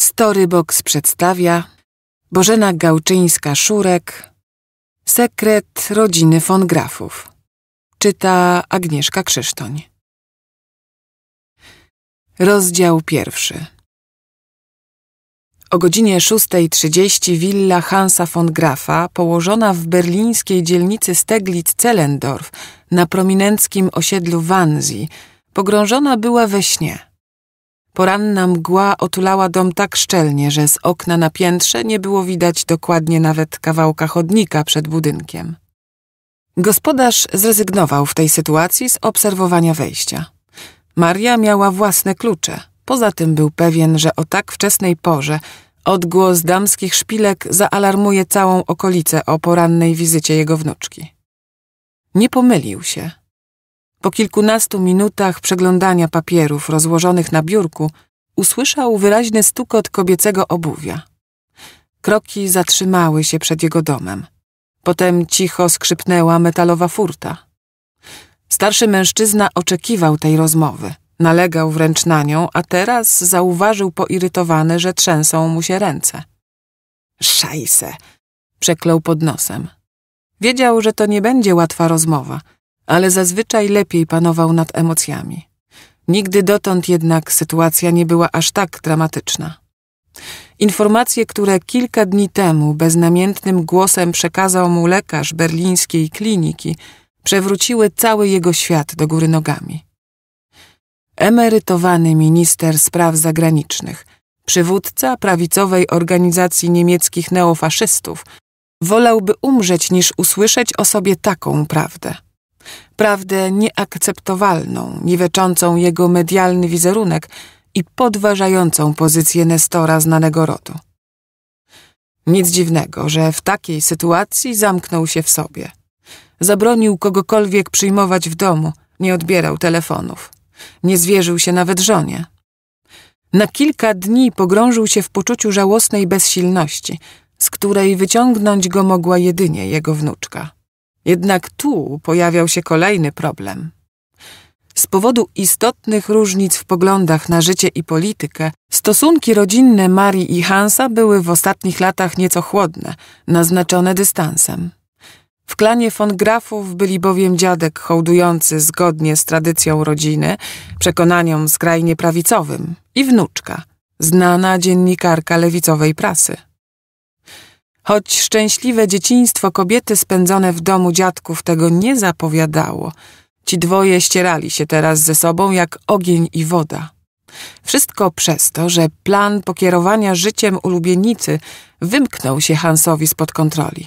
Storybox przedstawia Bożena Gałczyńska-Szurek Sekret rodziny von Grafów Czyta Agnieszka Krzysztoń Rozdział pierwszy O godzinie 6.30 willa Hansa von Grafa, położona w berlińskiej dzielnicy steglitz zellendorf na prominenckim osiedlu Wannsee, pogrążona była we śnie – Poranna mgła otulała dom tak szczelnie, że z okna na piętrze nie było widać dokładnie nawet kawałka chodnika przed budynkiem. Gospodarz zrezygnował w tej sytuacji z obserwowania wejścia. Maria miała własne klucze. Poza tym był pewien, że o tak wczesnej porze odgłos damskich szpilek zaalarmuje całą okolicę o porannej wizycie jego wnuczki. Nie pomylił się. Po kilkunastu minutach przeglądania papierów rozłożonych na biurku, usłyszał wyraźny stukot kobiecego obuwia. Kroki zatrzymały się przed jego domem. Potem cicho skrzypnęła metalowa furta. Starszy mężczyzna oczekiwał tej rozmowy, nalegał wręcz na nią, a teraz zauważył poirytowany, że trzęsą mu się ręce. Szajse! przeklął pod nosem. Wiedział, że to nie będzie łatwa rozmowa – ale zazwyczaj lepiej panował nad emocjami. Nigdy dotąd jednak sytuacja nie była aż tak dramatyczna. Informacje, które kilka dni temu beznamiętnym głosem przekazał mu lekarz berlińskiej kliniki, przewróciły cały jego świat do góry nogami. Emerytowany minister spraw zagranicznych, przywódca prawicowej organizacji niemieckich neofaszystów, wolałby umrzeć niż usłyszeć o sobie taką prawdę prawdę nieakceptowalną, niweczącą jego medialny wizerunek i podważającą pozycję Nestora znanego rodu. Nic dziwnego, że w takiej sytuacji zamknął się w sobie. Zabronił kogokolwiek przyjmować w domu, nie odbierał telefonów. Nie zwierzył się nawet żonie. Na kilka dni pogrążył się w poczuciu żałosnej bezsilności, z której wyciągnąć go mogła jedynie jego wnuczka. Jednak tu pojawiał się kolejny problem. Z powodu istotnych różnic w poglądach na życie i politykę, stosunki rodzinne Marii i Hansa były w ostatnich latach nieco chłodne, naznaczone dystansem. W klanie von Grafów byli bowiem dziadek hołdujący zgodnie z tradycją rodziny, przekonaniom skrajnie prawicowym i wnuczka, znana dziennikarka lewicowej prasy. Choć szczęśliwe dzieciństwo kobiety spędzone w domu dziadków tego nie zapowiadało, ci dwoje ścierali się teraz ze sobą jak ogień i woda. Wszystko przez to, że plan pokierowania życiem ulubienicy wymknął się Hansowi spod kontroli.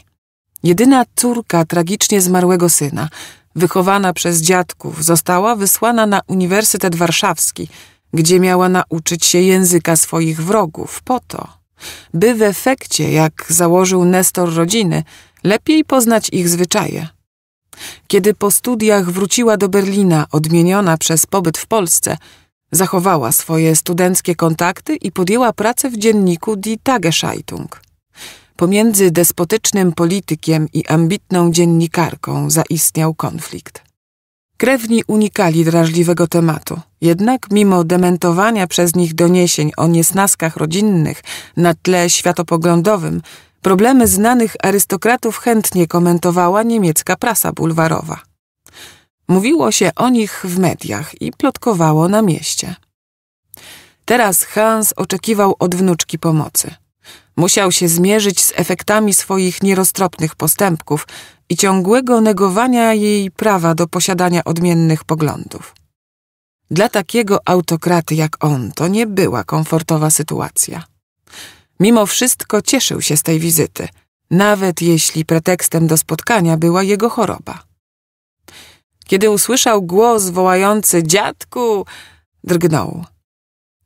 Jedyna córka tragicznie zmarłego syna, wychowana przez dziadków, została wysłana na Uniwersytet Warszawski, gdzie miała nauczyć się języka swoich wrogów po to, by w efekcie, jak założył Nestor rodziny, lepiej poznać ich zwyczaje. Kiedy po studiach wróciła do Berlina, odmieniona przez pobyt w Polsce, zachowała swoje studenckie kontakty i podjęła pracę w dzienniku Die Tageszeitung. Pomiędzy despotycznym politykiem i ambitną dziennikarką zaistniał konflikt. Krewni unikali drażliwego tematu. Jednak mimo dementowania przez nich doniesień o niesnaskach rodzinnych na tle światopoglądowym, problemy znanych arystokratów chętnie komentowała niemiecka prasa bulwarowa. Mówiło się o nich w mediach i plotkowało na mieście. Teraz Hans oczekiwał od wnuczki pomocy. Musiał się zmierzyć z efektami swoich nieroztropnych postępków, i ciągłego negowania jej prawa do posiadania odmiennych poglądów. Dla takiego autokraty jak on to nie była komfortowa sytuacja. Mimo wszystko cieszył się z tej wizyty, nawet jeśli pretekstem do spotkania była jego choroba. Kiedy usłyszał głos wołający dziadku, drgnął.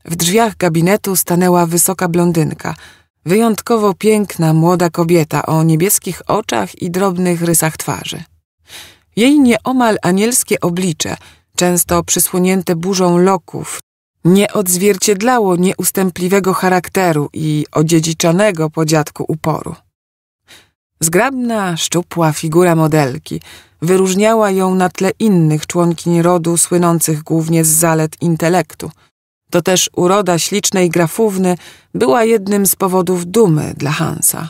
W drzwiach gabinetu stanęła wysoka blondynka, Wyjątkowo piękna młoda kobieta o niebieskich oczach i drobnych rysach twarzy. Jej nieomal anielskie oblicze, często przysłonięte burzą loków, nie odzwierciedlało nieustępliwego charakteru i odziedziczonego po dziadku uporu. Zgrabna, szczupła figura modelki wyróżniała ją na tle innych członkiń rodu słynących głównie z zalet intelektu, to też uroda ślicznej grafówny była jednym z powodów dumy dla Hansa.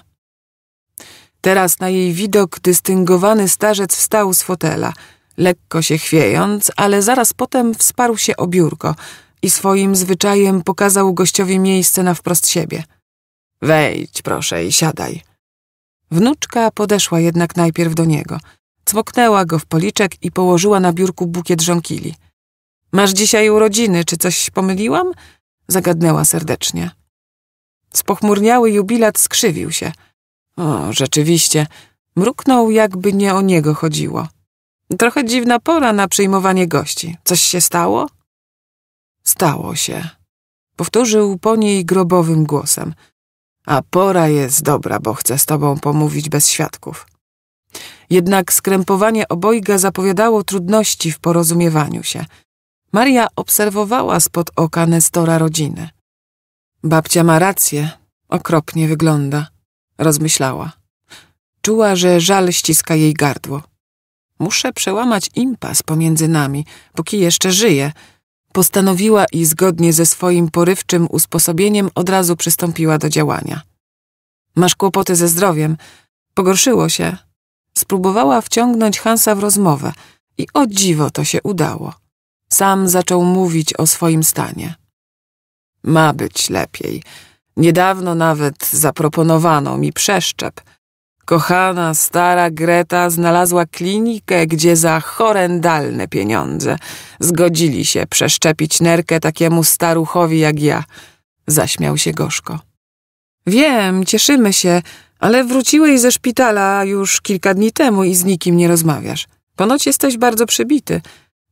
Teraz na jej widok dystyngowany starzec wstał z fotela, lekko się chwiejąc, ale zaraz potem wsparł się o biurko i swoim zwyczajem pokazał gościowi miejsce na wprost siebie. Wejdź, proszę, i siadaj. Wnuczka podeszła jednak najpierw do niego. Cmoknęła go w policzek i położyła na biurku bukiet żonkili. Masz dzisiaj urodziny, czy coś pomyliłam? Zagadnęła serdecznie. Spochmurniały jubilat skrzywił się. O, rzeczywiście. Mruknął, jakby nie o niego chodziło. Trochę dziwna pora na przyjmowanie gości. Coś się stało? Stało się. Powtórzył po niej grobowym głosem. A pora jest dobra, bo chcę z tobą pomówić bez świadków. Jednak skrępowanie obojga zapowiadało trudności w porozumiewaniu się – Maria obserwowała spod oka Nestora rodzinę. Babcia ma rację, okropnie wygląda, rozmyślała. Czuła, że żal ściska jej gardło. Muszę przełamać impas pomiędzy nami, póki jeszcze żyje. Postanowiła i zgodnie ze swoim porywczym usposobieniem od razu przystąpiła do działania. Masz kłopoty ze zdrowiem. Pogorszyło się. Spróbowała wciągnąć Hansa w rozmowę i o dziwo to się udało. Sam zaczął mówić o swoim stanie. Ma być lepiej. Niedawno nawet zaproponowano mi przeszczep. Kochana, stara Greta znalazła klinikę, gdzie za horrendalne pieniądze zgodzili się przeszczepić nerkę takiemu staruchowi jak ja. Zaśmiał się gorzko. Wiem, cieszymy się, ale wróciłeś ze szpitala już kilka dni temu i z nikim nie rozmawiasz. Ponoć jesteś bardzo przybity.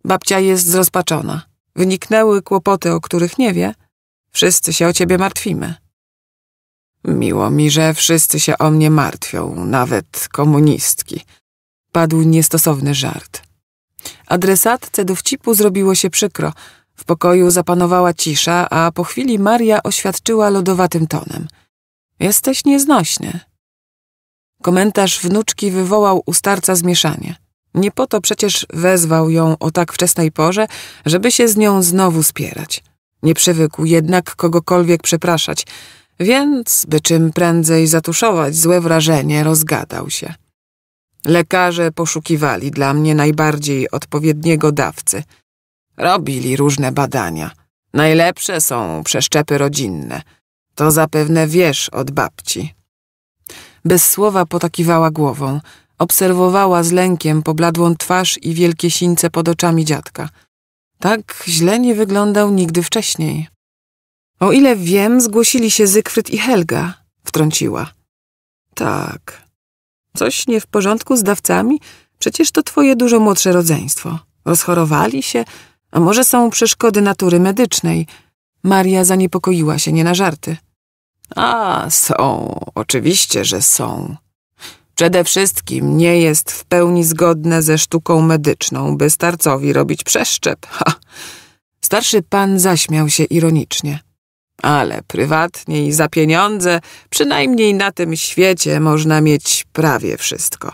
Babcia jest zrozpaczona. Wyniknęły kłopoty, o których nie wie. Wszyscy się o ciebie martwimy. Miło mi, że wszyscy się o mnie martwią, nawet komunistki. Padł niestosowny żart. Adresatce dowcipu zrobiło się przykro. W pokoju zapanowała cisza, a po chwili Maria oświadczyła lodowatym tonem. Jesteś nieznośny. Komentarz wnuczki wywołał u starca zmieszanie. Nie po to przecież wezwał ją o tak wczesnej porze, żeby się z nią znowu spierać. Nie przywykł jednak kogokolwiek przepraszać, więc, by czym prędzej zatuszować złe wrażenie, rozgadał się. Lekarze poszukiwali dla mnie najbardziej odpowiedniego dawcy. Robili różne badania. Najlepsze są przeszczepy rodzinne. To zapewne wiesz od babci. Bez słowa potakiwała głową – Obserwowała z lękiem pobladłą twarz i wielkie sińce pod oczami dziadka. Tak źle nie wyglądał nigdy wcześniej. O ile wiem, zgłosili się Zygfryd i Helga, wtrąciła. Tak. Coś nie w porządku z dawcami? Przecież to twoje dużo młodsze rodzeństwo. Rozchorowali się, a może są przeszkody natury medycznej. Maria zaniepokoiła się nie na żarty. A, są, oczywiście, że są. Przede wszystkim nie jest w pełni zgodne ze sztuką medyczną, by starcowi robić przeszczep. Ha. Starszy pan zaśmiał się ironicznie. Ale prywatnie i za pieniądze, przynajmniej na tym świecie, można mieć prawie wszystko.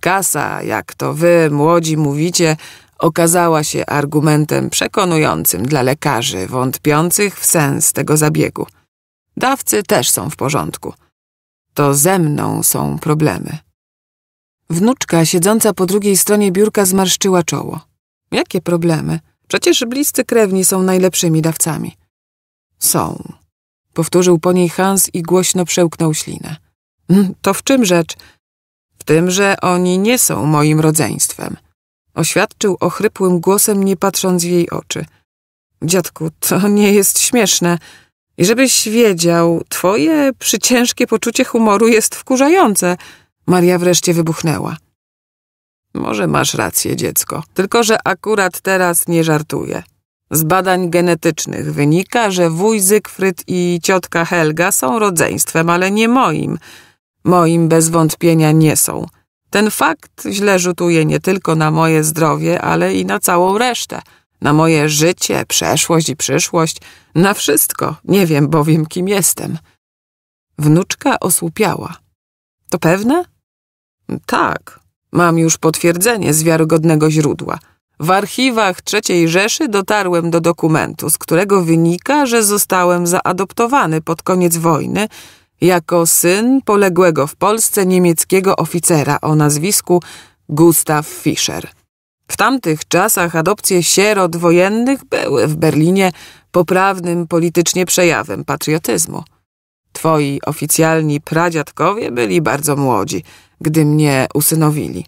Kasa, jak to wy, młodzi, mówicie, okazała się argumentem przekonującym dla lekarzy wątpiących w sens tego zabiegu. Dawcy też są w porządku to ze mną są problemy. Wnuczka siedząca po drugiej stronie biurka zmarszczyła czoło. Jakie problemy? Przecież bliscy krewni są najlepszymi dawcami. Są, powtórzył po niej Hans i głośno przełknął ślinę. Hm, to w czym rzecz? W tym, że oni nie są moim rodzeństwem. Oświadczył ochrypłym głosem, nie patrząc w jej oczy. Dziadku, to nie jest śmieszne. I żebyś wiedział, twoje przyciężkie poczucie humoru jest wkurzające. Maria wreszcie wybuchnęła. Może masz rację, dziecko, tylko że akurat teraz nie żartuję. Z badań genetycznych wynika, że wuj Zygfryd i ciotka Helga są rodzeństwem, ale nie moim. Moim bez wątpienia nie są. Ten fakt źle rzutuje nie tylko na moje zdrowie, ale i na całą resztę na moje życie, przeszłość i przyszłość, na wszystko, nie wiem bowiem, kim jestem. Wnuczka osłupiała. To pewne? Tak, mam już potwierdzenie z wiarygodnego źródła. W archiwach III Rzeszy dotarłem do dokumentu, z którego wynika, że zostałem zaadoptowany pod koniec wojny jako syn poległego w Polsce niemieckiego oficera o nazwisku Gustav Fischer. W tamtych czasach adopcje sierot wojennych były w Berlinie poprawnym politycznie przejawem patriotyzmu. Twoi oficjalni pradziadkowie byli bardzo młodzi, gdy mnie usynowili.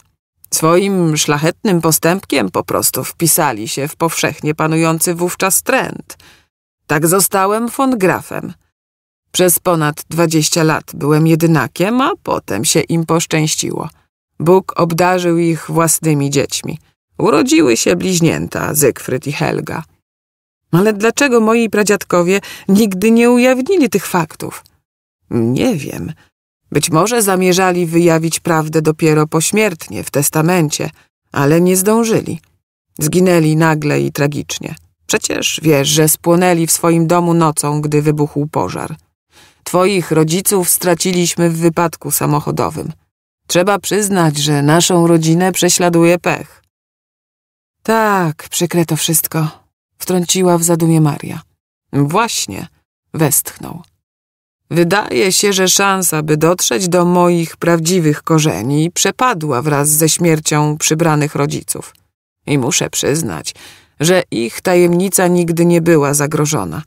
Swoim szlachetnym postępkiem po prostu wpisali się w powszechnie panujący wówczas trend. Tak zostałem von Grafem. Przez ponad dwadzieścia lat byłem jedynakiem, a potem się im poszczęściło. Bóg obdarzył ich własnymi dziećmi – Urodziły się bliźnięta, Zygfryd i Helga. Ale dlaczego moi pradziadkowie nigdy nie ujawnili tych faktów? Nie wiem. Być może zamierzali wyjawić prawdę dopiero pośmiertnie, w testamencie, ale nie zdążyli. Zginęli nagle i tragicznie. Przecież wiesz, że spłonęli w swoim domu nocą, gdy wybuchł pożar. Twoich rodziców straciliśmy w wypadku samochodowym. Trzeba przyznać, że naszą rodzinę prześladuje pech. Tak, przykre to wszystko, wtrąciła w zadumie Maria. Właśnie, westchnął. Wydaje się, że szansa, by dotrzeć do moich prawdziwych korzeni, przepadła wraz ze śmiercią przybranych rodziców. I muszę przyznać, że ich tajemnica nigdy nie była zagrożona.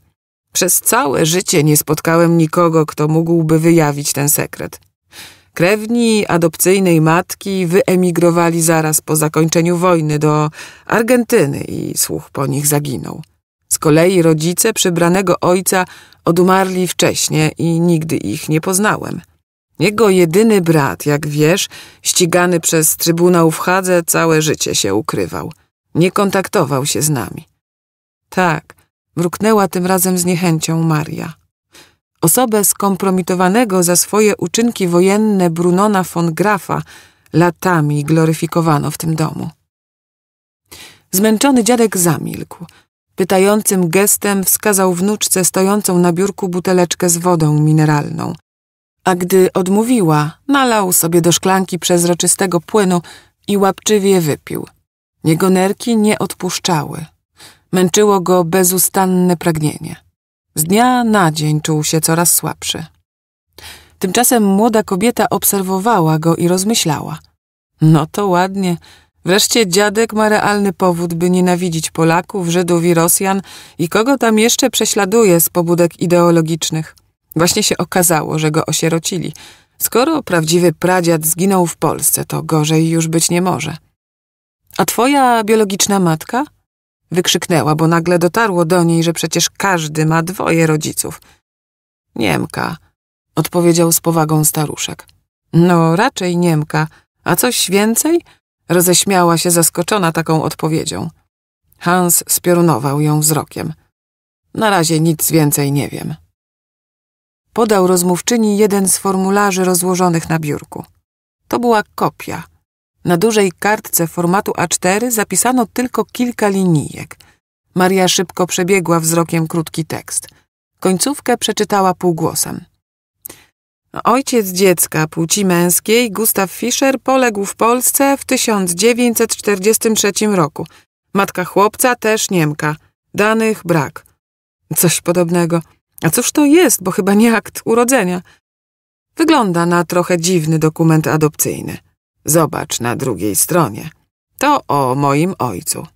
Przez całe życie nie spotkałem nikogo, kto mógłby wyjawić ten sekret. Krewni adopcyjnej matki wyemigrowali zaraz po zakończeniu wojny do Argentyny i słuch po nich zaginął. Z kolei rodzice przybranego ojca odumarli wcześnie i nigdy ich nie poznałem. Jego jedyny brat, jak wiesz, ścigany przez Trybunał w Hadze, całe życie się ukrywał. Nie kontaktował się z nami. Tak, mruknęła tym razem z niechęcią Maria. Osobę skompromitowanego za swoje uczynki wojenne Brunona von Grafa latami gloryfikowano w tym domu. Zmęczony dziadek zamilkł. Pytającym gestem wskazał wnuczce stojącą na biurku buteleczkę z wodą mineralną. A gdy odmówiła, nalał sobie do szklanki przezroczystego płynu i łapczywie wypił. Jego nerki nie odpuszczały. Męczyło go bezustanne pragnienie. Z dnia na dzień czuł się coraz słabszy. Tymczasem młoda kobieta obserwowała go i rozmyślała. No to ładnie. Wreszcie dziadek ma realny powód, by nienawidzić Polaków, Żydów i Rosjan i kogo tam jeszcze prześladuje z pobudek ideologicznych. Właśnie się okazało, że go osierocili. Skoro prawdziwy pradziad zginął w Polsce, to gorzej już być nie może. A twoja biologiczna matka? Wykrzyknęła, bo nagle dotarło do niej, że przecież każdy ma dwoje rodziców. Niemka, odpowiedział z powagą staruszek. No, raczej Niemka. A coś więcej? Roześmiała się zaskoczona taką odpowiedzią. Hans spiorunował ją wzrokiem. Na razie nic więcej nie wiem. Podał rozmówczyni jeden z formularzy rozłożonych na biurku. To była kopia – na dużej kartce formatu A4 zapisano tylko kilka linijek. Maria szybko przebiegła wzrokiem krótki tekst. Końcówkę przeczytała półgłosem. No, ojciec dziecka płci męskiej, Gustaw Fischer, poległ w Polsce w 1943 roku. Matka chłopca też Niemka. Danych brak. Coś podobnego. A cóż to jest, bo chyba nie akt urodzenia. Wygląda na trochę dziwny dokument adopcyjny. Zobacz na drugiej stronie. To o moim ojcu.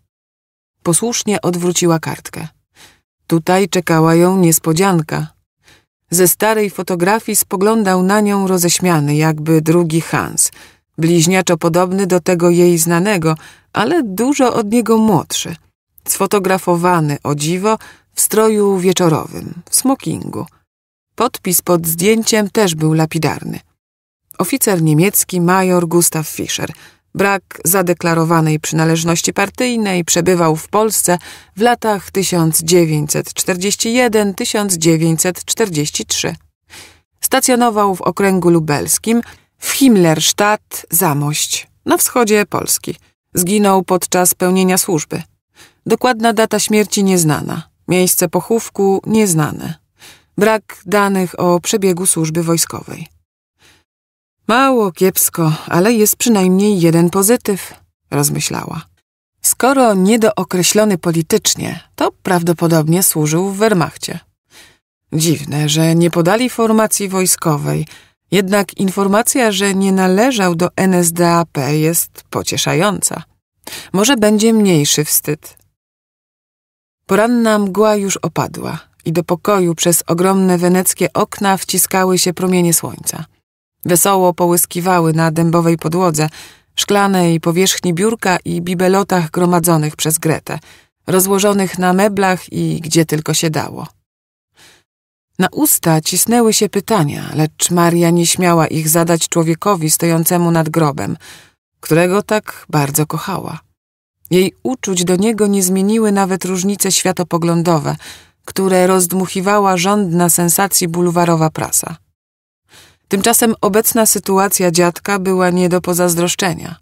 Posłusznie odwróciła kartkę. Tutaj czekała ją niespodzianka. Ze starej fotografii spoglądał na nią roześmiany, jakby drugi Hans, bliźniaczo podobny do tego jej znanego, ale dużo od niego młodszy. Sfotografowany, o dziwo, w stroju wieczorowym, w smokingu. Podpis pod zdjęciem też był lapidarny oficer niemiecki major Gustav Fischer. Brak zadeklarowanej przynależności partyjnej przebywał w Polsce w latach 1941-1943. Stacjonował w okręgu lubelskim w Himmlerstadt Zamość na wschodzie Polski. Zginął podczas pełnienia służby. Dokładna data śmierci nieznana, miejsce pochówku nieznane. Brak danych o przebiegu służby wojskowej. Mało kiepsko, ale jest przynajmniej jeden pozytyw, rozmyślała. Skoro niedookreślony politycznie, to prawdopodobnie służył w Wehrmachcie. Dziwne, że nie podali formacji wojskowej, jednak informacja, że nie należał do NSDAP jest pocieszająca. Może będzie mniejszy wstyd. Poranna mgła już opadła i do pokoju przez ogromne weneckie okna wciskały się promienie słońca. Wesoło połyskiwały na dębowej podłodze, szklanej powierzchni biurka i bibelotach gromadzonych przez Gretę, rozłożonych na meblach i gdzie tylko się dało. Na usta cisnęły się pytania, lecz Maria nie śmiała ich zadać człowiekowi stojącemu nad grobem, którego tak bardzo kochała. Jej uczuć do niego nie zmieniły nawet różnice światopoglądowe, które rozdmuchiwała rządna sensacji bulwarowa prasa. Tymczasem obecna sytuacja dziadka była nie do pozazdroszczenia.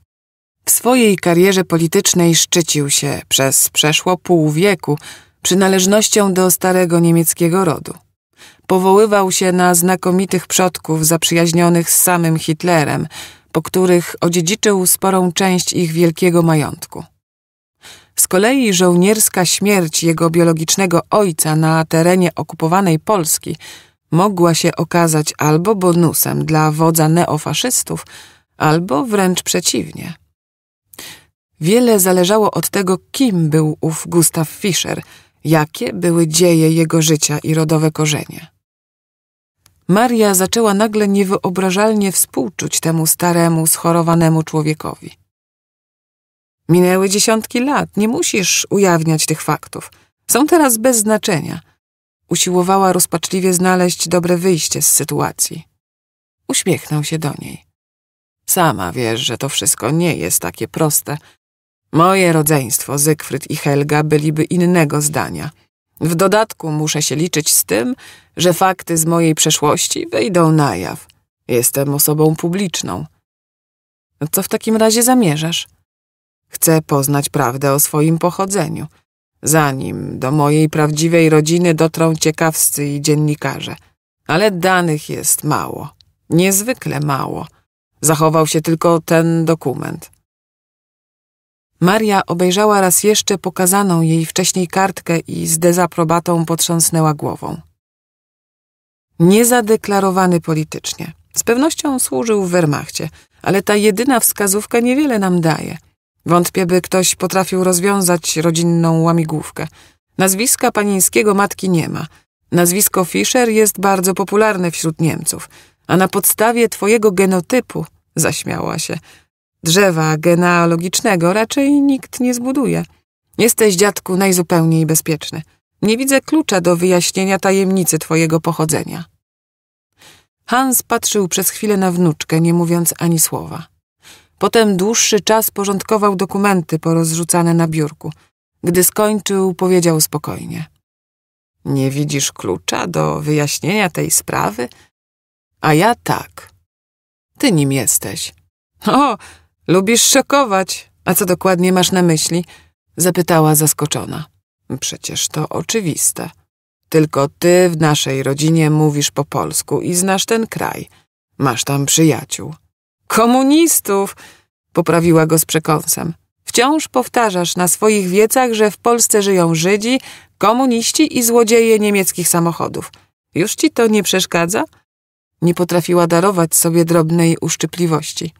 W swojej karierze politycznej szczycił się przez przeszło pół wieku przynależnością do starego niemieckiego rodu. Powoływał się na znakomitych przodków zaprzyjaźnionych z samym Hitlerem, po których odziedziczył sporą część ich wielkiego majątku. Z kolei żołnierska śmierć jego biologicznego ojca na terenie okupowanej Polski mogła się okazać albo bonusem dla wodza neofaszystów, albo wręcz przeciwnie. Wiele zależało od tego, kim był ów Gustav Fischer, jakie były dzieje jego życia i rodowe korzenie. Maria zaczęła nagle niewyobrażalnie współczuć temu staremu, schorowanemu człowiekowi. Minęły dziesiątki lat, nie musisz ujawniać tych faktów. Są teraz bez znaczenia – Usiłowała rozpaczliwie znaleźć dobre wyjście z sytuacji. Uśmiechnął się do niej. Sama wiesz, że to wszystko nie jest takie proste. Moje rodzeństwo, Zygfryd i Helga, byliby innego zdania. W dodatku muszę się liczyć z tym, że fakty z mojej przeszłości wyjdą na jaw. Jestem osobą publiczną. Co w takim razie zamierzasz? Chcę poznać prawdę o swoim pochodzeniu – zanim do mojej prawdziwej rodziny dotrą ciekawscy i dziennikarze. Ale danych jest mało, niezwykle mało. Zachował się tylko ten dokument. Maria obejrzała raz jeszcze pokazaną jej wcześniej kartkę i z dezaprobatą potrząsnęła głową. Niezadeklarowany politycznie. Z pewnością służył w Wehrmachcie, ale ta jedyna wskazówka niewiele nam daje. Wątpię, by ktoś potrafił rozwiązać rodzinną łamigłówkę. Nazwiska panińskiego matki nie ma. Nazwisko Fischer jest bardzo popularne wśród Niemców, a na podstawie twojego genotypu, zaśmiała się, drzewa genealogicznego raczej nikt nie zbuduje. Jesteś, dziadku, najzupełniej bezpieczny. Nie widzę klucza do wyjaśnienia tajemnicy twojego pochodzenia. Hans patrzył przez chwilę na wnuczkę, nie mówiąc ani słowa. Potem dłuższy czas porządkował dokumenty porozrzucane na biurku. Gdy skończył, powiedział spokojnie. Nie widzisz klucza do wyjaśnienia tej sprawy? A ja tak. Ty nim jesteś. O, lubisz szokować. A co dokładnie masz na myśli? Zapytała zaskoczona. Przecież to oczywiste. Tylko ty w naszej rodzinie mówisz po polsku i znasz ten kraj. Masz tam przyjaciół. Komunistów! poprawiła go z przekąsem. Wciąż powtarzasz na swoich wiecach, że w Polsce żyją Żydzi, komuniści i złodzieje niemieckich samochodów. Już ci to nie przeszkadza? Nie potrafiła darować sobie drobnej uszczypliwości.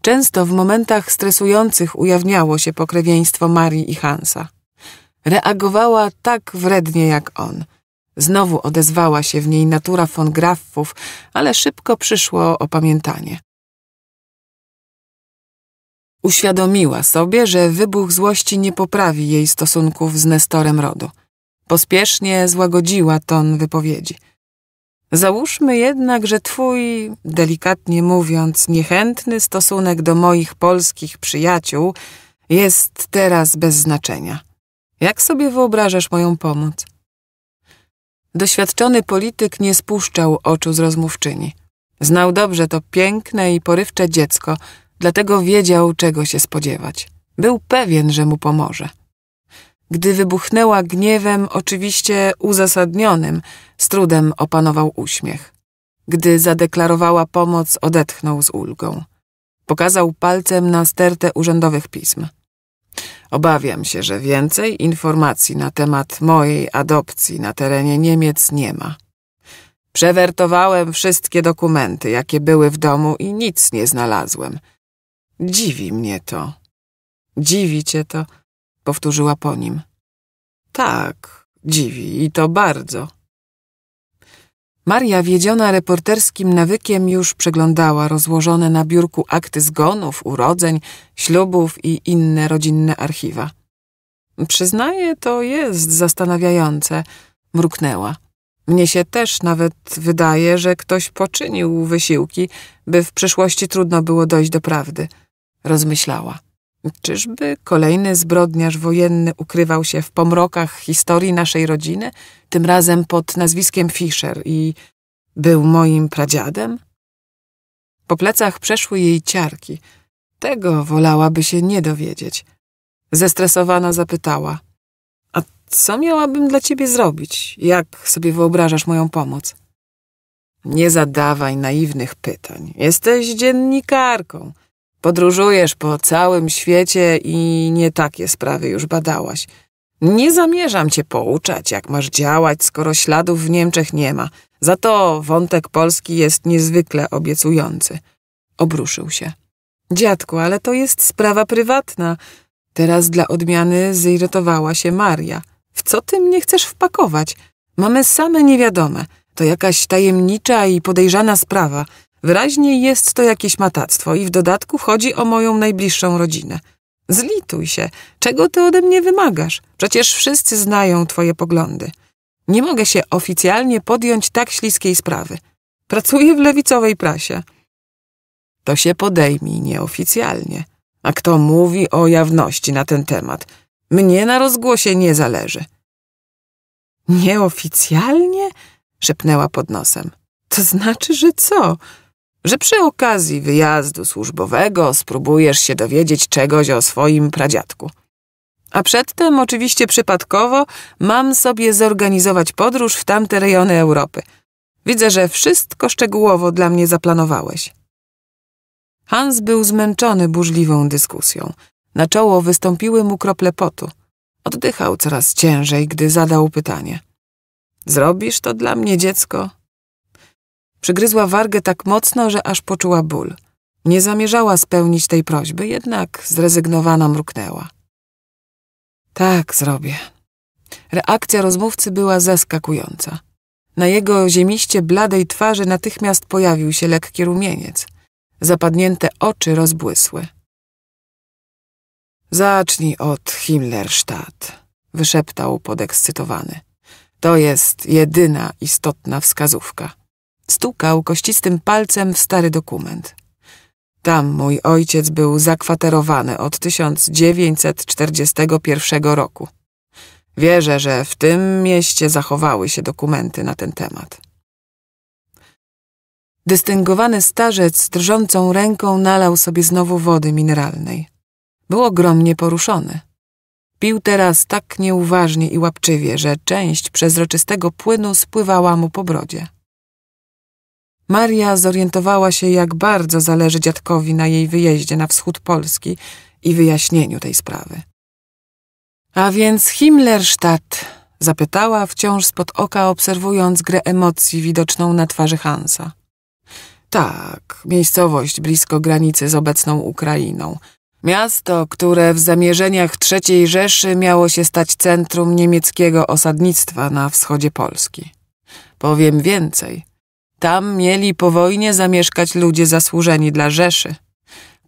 Często w momentach stresujących ujawniało się pokrewieństwo Marii i Hansa. Reagowała tak wrednie jak on. Znowu odezwała się w niej natura von Graffów, ale szybko przyszło opamiętanie. Uświadomiła sobie, że wybuch złości nie poprawi jej stosunków z Nestorem Rodu. Pospiesznie złagodziła ton wypowiedzi. Załóżmy jednak, że twój, delikatnie mówiąc, niechętny stosunek do moich polskich przyjaciół jest teraz bez znaczenia. Jak sobie wyobrażasz moją pomoc? Doświadczony polityk nie spuszczał oczu z rozmówczyni. Znał dobrze to piękne i porywcze dziecko – dlatego wiedział, czego się spodziewać. Był pewien, że mu pomoże. Gdy wybuchnęła gniewem, oczywiście uzasadnionym, z trudem opanował uśmiech. Gdy zadeklarowała pomoc, odetchnął z ulgą. Pokazał palcem na stertę urzędowych pism. Obawiam się, że więcej informacji na temat mojej adopcji na terenie Niemiec nie ma. Przewertowałem wszystkie dokumenty, jakie były w domu i nic nie znalazłem – Dziwi mnie to. Dziwi cię to, powtórzyła po nim. Tak, dziwi i to bardzo. Maria, wiedziona reporterskim nawykiem, już przeglądała rozłożone na biurku akty zgonów, urodzeń, ślubów i inne rodzinne archiwa. Przyznaję, to jest zastanawiające, mruknęła. Mnie się też nawet wydaje, że ktoś poczynił wysiłki, by w przyszłości trudno było dojść do prawdy rozmyślała. Czyżby kolejny zbrodniarz wojenny ukrywał się w pomrokach historii naszej rodziny, tym razem pod nazwiskiem Fischer i był moim pradziadem? Po plecach przeszły jej ciarki. Tego wolałaby się nie dowiedzieć. Zestresowana zapytała. A co miałabym dla ciebie zrobić? Jak sobie wyobrażasz moją pomoc? Nie zadawaj naiwnych pytań. Jesteś dziennikarką – Podróżujesz po całym świecie i nie takie sprawy już badałaś. Nie zamierzam cię pouczać, jak masz działać, skoro śladów w Niemczech nie ma. Za to wątek polski jest niezwykle obiecujący. Obruszył się. Dziadku, ale to jest sprawa prywatna. Teraz dla odmiany zirytowała się Maria. W co ty mnie chcesz wpakować? Mamy same niewiadome. To jakaś tajemnicza i podejrzana sprawa. Wyraźnie jest to jakieś matactwo i w dodatku chodzi o moją najbliższą rodzinę. Zlituj się, czego ty ode mnie wymagasz? Przecież wszyscy znają twoje poglądy. Nie mogę się oficjalnie podjąć tak śliskiej sprawy. Pracuję w lewicowej prasie. To się podejmij nieoficjalnie. A kto mówi o jawności na ten temat? Mnie na rozgłosie nie zależy. Nieoficjalnie? szepnęła pod nosem. To znaczy, że co? że przy okazji wyjazdu służbowego spróbujesz się dowiedzieć czegoś o swoim pradziadku. A przedtem, oczywiście przypadkowo, mam sobie zorganizować podróż w tamte rejony Europy. Widzę, że wszystko szczegółowo dla mnie zaplanowałeś. Hans był zmęczony burzliwą dyskusją. Na czoło wystąpiły mu krople potu. Oddychał coraz ciężej, gdy zadał pytanie. Zrobisz to dla mnie, dziecko? Przygryzła wargę tak mocno, że aż poczuła ból. Nie zamierzała spełnić tej prośby, jednak zrezygnowana mruknęła. Tak, zrobię. Reakcja rozmówcy była zaskakująca. Na jego ziemiście bladej twarzy natychmiast pojawił się lekki rumieniec. Zapadnięte oczy rozbłysły. Zacznij od Himmlerstadt, wyszeptał podekscytowany. To jest jedyna istotna wskazówka. Stukał kościstym palcem w stary dokument. Tam mój ojciec był zakwaterowany od 1941 roku. Wierzę, że w tym mieście zachowały się dokumenty na ten temat. Dystyngowany starzec drżącą ręką nalał sobie znowu wody mineralnej. Był ogromnie poruszony. Pił teraz tak nieuważnie i łapczywie, że część przezroczystego płynu spływała mu po brodzie. Maria zorientowała się, jak bardzo zależy dziadkowi na jej wyjeździe na wschód Polski i wyjaśnieniu tej sprawy. A więc Himmlerstadt? zapytała, wciąż spod oka obserwując grę emocji widoczną na twarzy Hansa. Tak, miejscowość blisko granicy z obecną Ukrainą. Miasto, które w zamierzeniach III Rzeszy miało się stać centrum niemieckiego osadnictwa na wschodzie Polski. Powiem więcej – tam mieli po wojnie zamieszkać ludzie zasłużeni dla Rzeszy.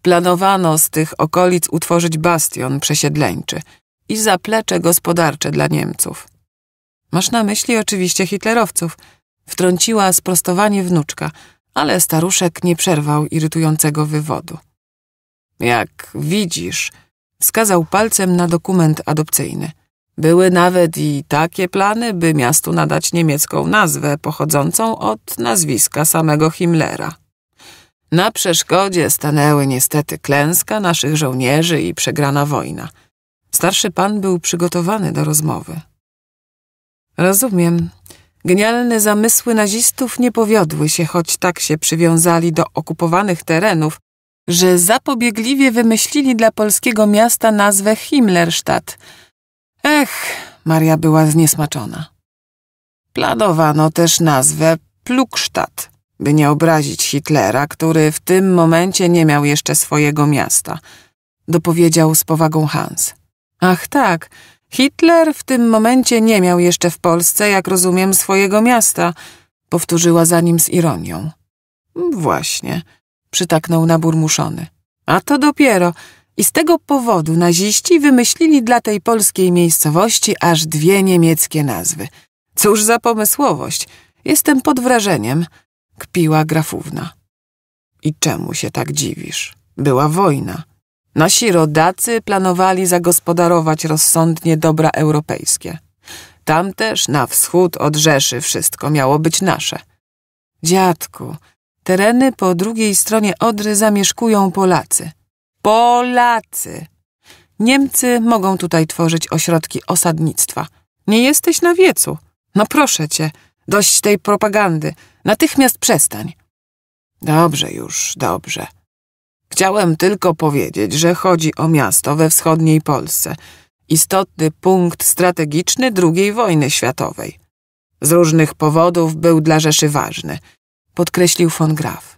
Planowano z tych okolic utworzyć bastion przesiedleńczy i zaplecze gospodarcze dla Niemców. Masz na myśli oczywiście hitlerowców. Wtrąciła sprostowanie wnuczka, ale staruszek nie przerwał irytującego wywodu. Jak widzisz, wskazał palcem na dokument adopcyjny. Były nawet i takie plany, by miastu nadać niemiecką nazwę pochodzącą od nazwiska samego Himmlera. Na przeszkodzie stanęły niestety klęska naszych żołnierzy i przegrana wojna. Starszy pan był przygotowany do rozmowy. Rozumiem. Genialne zamysły nazistów nie powiodły się, choć tak się przywiązali do okupowanych terenów, że zapobiegliwie wymyślili dla polskiego miasta nazwę Himmlerstadt – Ech, Maria była zniesmaczona. Planowano też nazwę Plukstadt, by nie obrazić Hitlera, który w tym momencie nie miał jeszcze swojego miasta. Dopowiedział z powagą Hans. Ach tak, Hitler w tym momencie nie miał jeszcze w Polsce, jak rozumiem, swojego miasta, powtórzyła za nim z ironią. Właśnie, przytaknął naburmuszony. A to dopiero, i z tego powodu naziści wymyślili dla tej polskiej miejscowości aż dwie niemieckie nazwy. Cóż za pomysłowość! Jestem pod wrażeniem, kpiła grafówna. I czemu się tak dziwisz? Była wojna. Nasi rodacy planowali zagospodarować rozsądnie dobra europejskie. Tam też na wschód od Rzeszy wszystko miało być nasze. Dziadku, tereny po drugiej stronie Odry zamieszkują Polacy – Polacy. Niemcy mogą tutaj tworzyć ośrodki osadnictwa. Nie jesteś na wiecu. No proszę cię, dość tej propagandy. Natychmiast przestań. Dobrze już, dobrze. Chciałem tylko powiedzieć, że chodzi o miasto we wschodniej Polsce, istotny punkt strategiczny II wojny światowej. Z różnych powodów był dla Rzeszy ważny, podkreślił von Graf.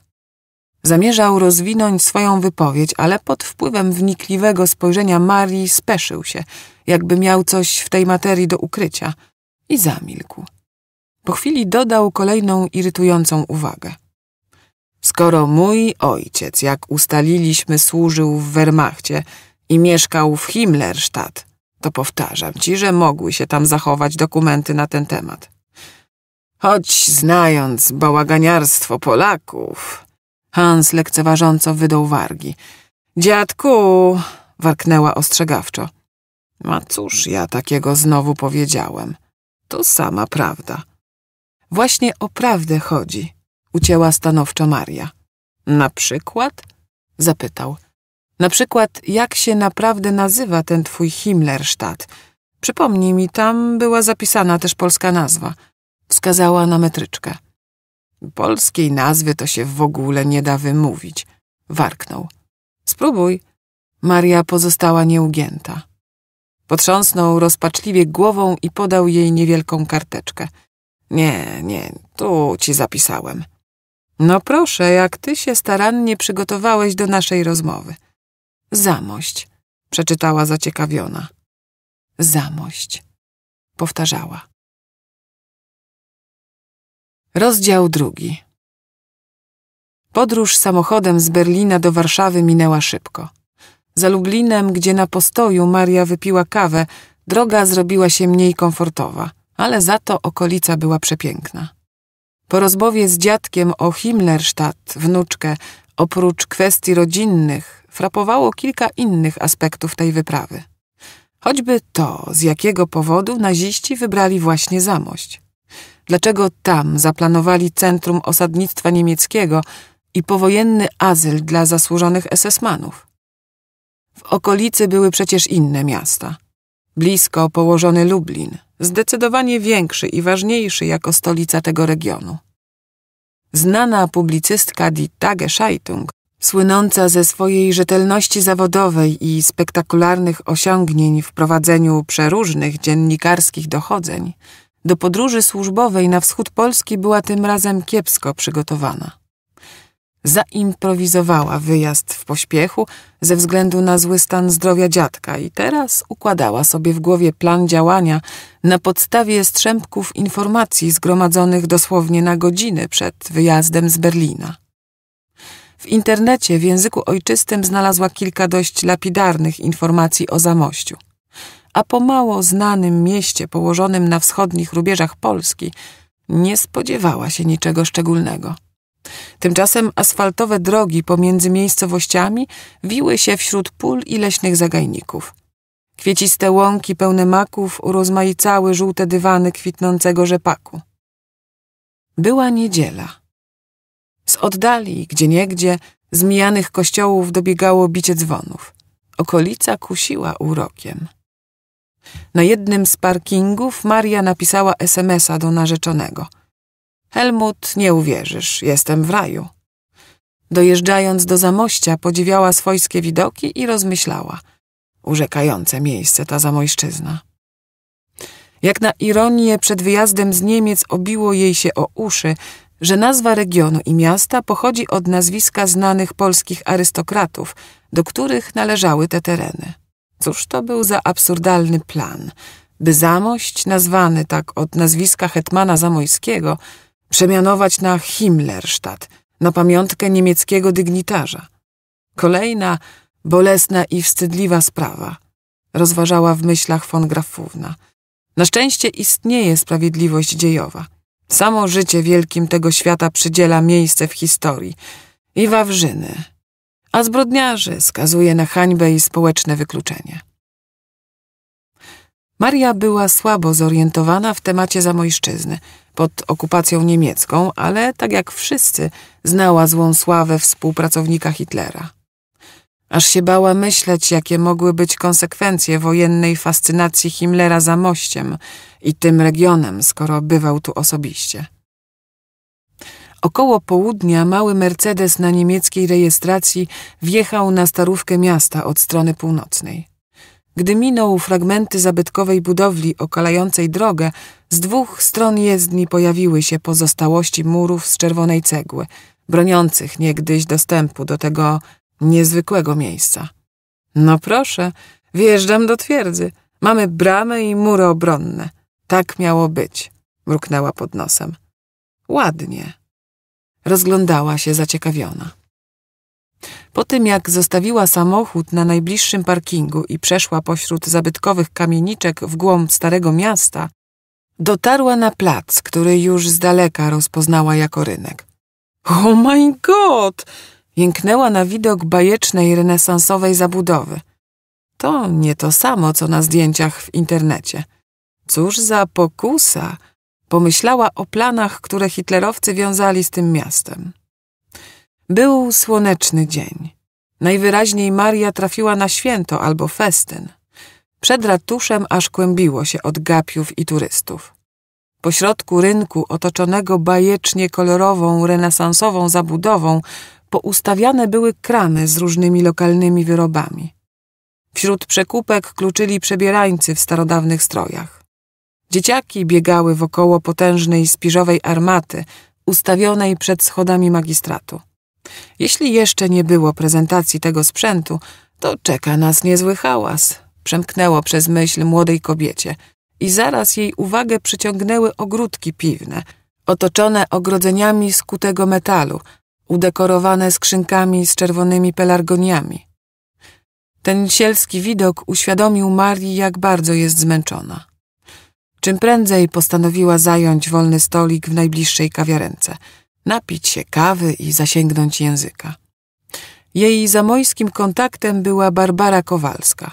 Zamierzał rozwinąć swoją wypowiedź, ale pod wpływem wnikliwego spojrzenia Marii speszył się, jakby miał coś w tej materii do ukrycia i zamilkł. Po chwili dodał kolejną irytującą uwagę. Skoro mój ojciec, jak ustaliliśmy, służył w Wehrmachcie i mieszkał w Himmlerstadt, to powtarzam ci, że mogły się tam zachować dokumenty na ten temat. Choć znając bałaganiarstwo Polaków, Hans lekceważąco wydał wargi. Dziadku! warknęła ostrzegawczo. A no cóż ja takiego znowu powiedziałem? To sama prawda. Właśnie o prawdę chodzi, ucięła stanowczo Maria. Na przykład? zapytał. Na przykład, jak się naprawdę nazywa ten twój Himmlerstadt? Przypomnij mi, tam była zapisana też polska nazwa. Wskazała na metryczkę. Polskiej nazwy to się w ogóle nie da wymówić. Warknął. Spróbuj. Maria pozostała nieugięta. Potrząsnął rozpaczliwie głową i podał jej niewielką karteczkę. Nie, nie, tu ci zapisałem. No proszę, jak ty się starannie przygotowałeś do naszej rozmowy. Zamość, przeczytała zaciekawiona. Zamość, powtarzała. Rozdział drugi. Podróż samochodem z Berlina do Warszawy minęła szybko. Za Lublinem, gdzie na postoju Maria wypiła kawę, droga zrobiła się mniej komfortowa, ale za to okolica była przepiękna. Po rozmowie z dziadkiem o Himmlerstadt, wnuczkę, oprócz kwestii rodzinnych, frapowało kilka innych aspektów tej wyprawy. Choćby to, z jakiego powodu naziści wybrali właśnie Zamość. Dlaczego tam zaplanowali centrum osadnictwa niemieckiego i powojenny azyl dla zasłużonych SS-manów? W okolicy były przecież inne miasta. Blisko położony Lublin, zdecydowanie większy i ważniejszy jako stolica tego regionu. Znana publicystka Die Tage Zeitung, słynąca ze swojej rzetelności zawodowej i spektakularnych osiągnięć w prowadzeniu przeróżnych dziennikarskich dochodzeń, do podróży służbowej na wschód Polski była tym razem kiepsko przygotowana. Zaimprowizowała wyjazd w pośpiechu ze względu na zły stan zdrowia dziadka i teraz układała sobie w głowie plan działania na podstawie strzępków informacji zgromadzonych dosłownie na godziny przed wyjazdem z Berlina. W internecie w języku ojczystym znalazła kilka dość lapidarnych informacji o zamościu a po mało znanym mieście położonym na wschodnich rubieżach Polski, nie spodziewała się niczego szczególnego. Tymczasem asfaltowe drogi pomiędzy miejscowościami wiły się wśród pól i leśnych zagajników. Kwieciste łąki pełne maków urozmaicały żółte dywany kwitnącego rzepaku. Była niedziela. Z oddali, z mijanych kościołów dobiegało bicie dzwonów. Okolica kusiła urokiem. Na jednym z parkingów Maria napisała SMS-a do narzeczonego. Helmut, nie uwierzysz, jestem w raju. Dojeżdżając do Zamościa, podziwiała swojskie widoki i rozmyślała. Urzekające miejsce ta Zamojszczyzna. Jak na ironię, przed wyjazdem z Niemiec obiło jej się o uszy, że nazwa regionu i miasta pochodzi od nazwiska znanych polskich arystokratów, do których należały te tereny. Cóż to był za absurdalny plan, by Zamość, nazwany tak od nazwiska hetmana zamojskiego, przemianować na Himmlerstadt, na pamiątkę niemieckiego dygnitarza. Kolejna, bolesna i wstydliwa sprawa, rozważała w myślach von Grafówna. Na szczęście istnieje sprawiedliwość dziejowa. Samo życie wielkim tego świata przydziela miejsce w historii. I Wawrzyny, a zbrodniarzy skazuje na hańbę i społeczne wykluczenie. Maria była słabo zorientowana w temacie zamojszczyzny pod okupacją niemiecką, ale tak jak wszyscy znała złą sławę współpracownika Hitlera. Aż się bała myśleć, jakie mogły być konsekwencje wojennej fascynacji Himmlera za mościem i tym regionem, skoro bywał tu osobiście. Około południa mały Mercedes na niemieckiej rejestracji wjechał na starówkę miasta od strony północnej. Gdy minął fragmenty zabytkowej budowli okalającej drogę, z dwóch stron jezdni pojawiły się pozostałości murów z czerwonej cegły, broniących niegdyś dostępu do tego niezwykłego miejsca. No proszę, wjeżdżam do twierdzy. Mamy bramy i mury obronne. Tak miało być, mruknęła pod nosem. Ładnie rozglądała się zaciekawiona. Po tym, jak zostawiła samochód na najbliższym parkingu i przeszła pośród zabytkowych kamieniczek w głąb starego miasta, dotarła na plac, który już z daleka rozpoznała jako rynek. Oh my god! Jęknęła na widok bajecznej renesansowej zabudowy. To nie to samo, co na zdjęciach w internecie. Cóż za pokusa Pomyślała o planach, które hitlerowcy wiązali z tym miastem. Był słoneczny dzień. Najwyraźniej Maria trafiła na święto albo festyn. Przed ratuszem aż kłębiło się od gapiów i turystów. Pośrodku rynku otoczonego bajecznie kolorową, renesansową zabudową poustawiane były kramy z różnymi lokalnymi wyrobami. Wśród przekupek kluczyli przebierańcy w starodawnych strojach. Dzieciaki biegały wokoło potężnej spiżowej armaty, ustawionej przed schodami magistratu. Jeśli jeszcze nie było prezentacji tego sprzętu, to czeka nas niezły hałas, przemknęło przez myśl młodej kobiecie. I zaraz jej uwagę przyciągnęły ogródki piwne, otoczone ogrodzeniami skutego metalu, udekorowane skrzynkami z czerwonymi pelargoniami. Ten sielski widok uświadomił Marii, jak bardzo jest zmęczona. Czym prędzej postanowiła zająć wolny stolik w najbliższej kawiarence, napić się kawy i zasięgnąć języka. Jej zamojskim kontaktem była Barbara Kowalska,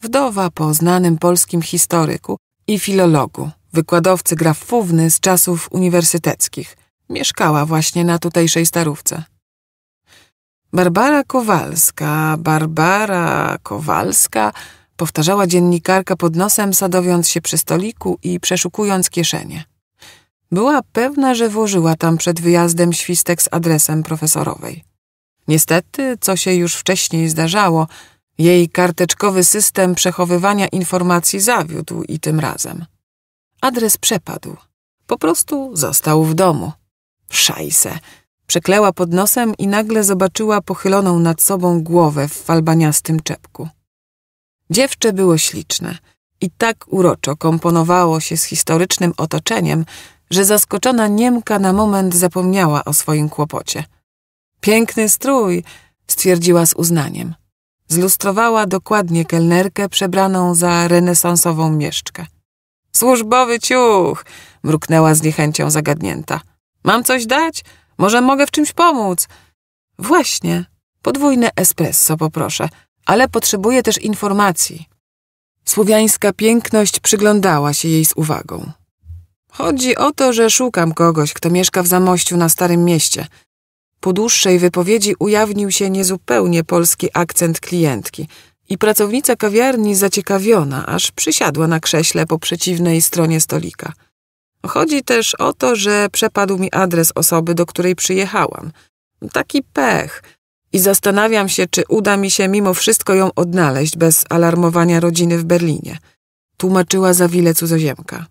wdowa po znanym polskim historyku i filologu, wykładowcy grafówny z czasów uniwersyteckich. Mieszkała właśnie na tutejszej starówce. Barbara Kowalska, Barbara Kowalska powtarzała dziennikarka pod nosem, sadowiąc się przy stoliku i przeszukując kieszenie. Była pewna, że włożyła tam przed wyjazdem świstek z adresem profesorowej. Niestety, co się już wcześniej zdarzało, jej karteczkowy system przechowywania informacji zawiódł i tym razem. Adres przepadł. Po prostu został w domu. Szajse. Przeklęła pod nosem i nagle zobaczyła pochyloną nad sobą głowę w falbaniastym czepku. Dziewczę było śliczne i tak uroczo komponowało się z historycznym otoczeniem, że zaskoczona Niemka na moment zapomniała o swoim kłopocie. Piękny strój, stwierdziła z uznaniem. Zlustrowała dokładnie kelnerkę przebraną za renesansową mieszczkę. Służbowy ciuch! mruknęła z niechęcią zagadnięta. Mam coś dać? Może mogę w czymś pomóc? Właśnie, podwójne espresso poproszę – ale potrzebuje też informacji. Słowiańska piękność przyglądała się jej z uwagą. Chodzi o to, że szukam kogoś, kto mieszka w zamościu na Starym Mieście. Po dłuższej wypowiedzi ujawnił się niezupełnie polski akcent klientki i pracownica kawiarni zaciekawiona, aż przysiadła na krześle po przeciwnej stronie stolika. Chodzi też o to, że przepadł mi adres osoby, do której przyjechałam. Taki pech – i zastanawiam się, czy uda mi się mimo wszystko ją odnaleźć bez alarmowania rodziny w Berlinie, tłumaczyła zawile cudzoziemka.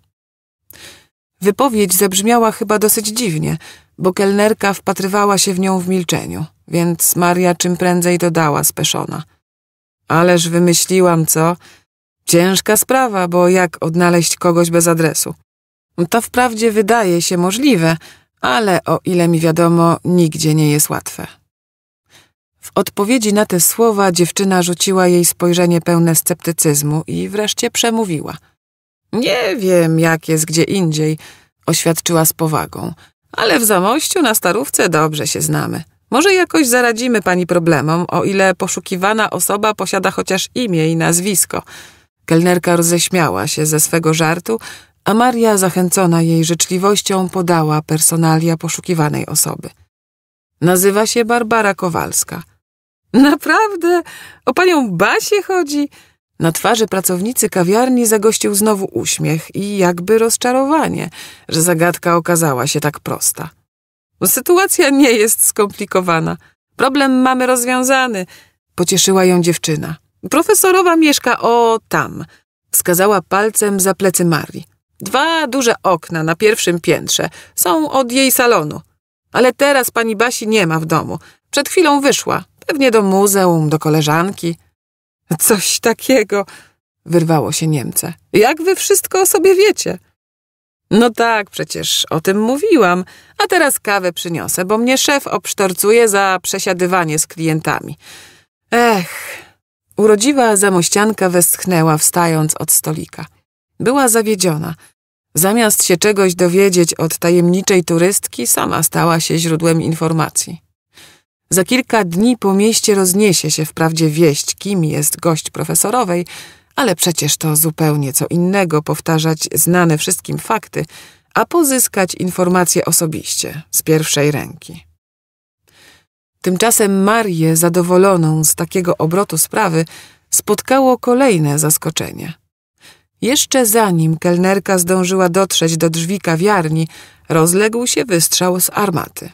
Wypowiedź zabrzmiała chyba dosyć dziwnie, bo kelnerka wpatrywała się w nią w milczeniu, więc Maria czym prędzej dodała speszona. Ależ wymyśliłam, co? Ciężka sprawa, bo jak odnaleźć kogoś bez adresu? To wprawdzie wydaje się możliwe, ale o ile mi wiadomo, nigdzie nie jest łatwe odpowiedzi na te słowa dziewczyna rzuciła jej spojrzenie pełne sceptycyzmu i wreszcie przemówiła. Nie wiem, jak jest gdzie indziej, oświadczyła z powagą, ale w Zamościu na starówce dobrze się znamy. Może jakoś zaradzimy pani problemom, o ile poszukiwana osoba posiada chociaż imię i nazwisko. Kelnerka roześmiała się ze swego żartu, a Maria, zachęcona jej życzliwością, podała personalia poszukiwanej osoby. Nazywa się Barbara Kowalska – Naprawdę? O panią Basię chodzi? Na twarzy pracownicy kawiarni zagościł znowu uśmiech i jakby rozczarowanie, że zagadka okazała się tak prosta. Sytuacja nie jest skomplikowana. Problem mamy rozwiązany, pocieszyła ją dziewczyna. Profesorowa mieszka o tam, wskazała palcem za plecy Marii. Dwa duże okna na pierwszym piętrze są od jej salonu. Ale teraz pani Basi nie ma w domu. Przed chwilą wyszła, Pewnie do muzeum, do koleżanki. Coś takiego, wyrwało się Niemce. Jak wy wszystko o sobie wiecie? No tak, przecież o tym mówiłam, a teraz kawę przyniosę, bo mnie szef obsztorcuje za przesiadywanie z klientami. Ech, urodziwa zamościanka westchnęła, wstając od stolika. Była zawiedziona. Zamiast się czegoś dowiedzieć od tajemniczej turystki, sama stała się źródłem informacji. Za kilka dni po mieście rozniesie się wprawdzie wieść, kim jest gość profesorowej, ale przecież to zupełnie co innego powtarzać znane wszystkim fakty, a pozyskać informacje osobiście, z pierwszej ręki. Tymczasem Marię, zadowoloną z takiego obrotu sprawy, spotkało kolejne zaskoczenie. Jeszcze zanim kelnerka zdążyła dotrzeć do drzwi kawiarni, rozległ się wystrzał z armaty.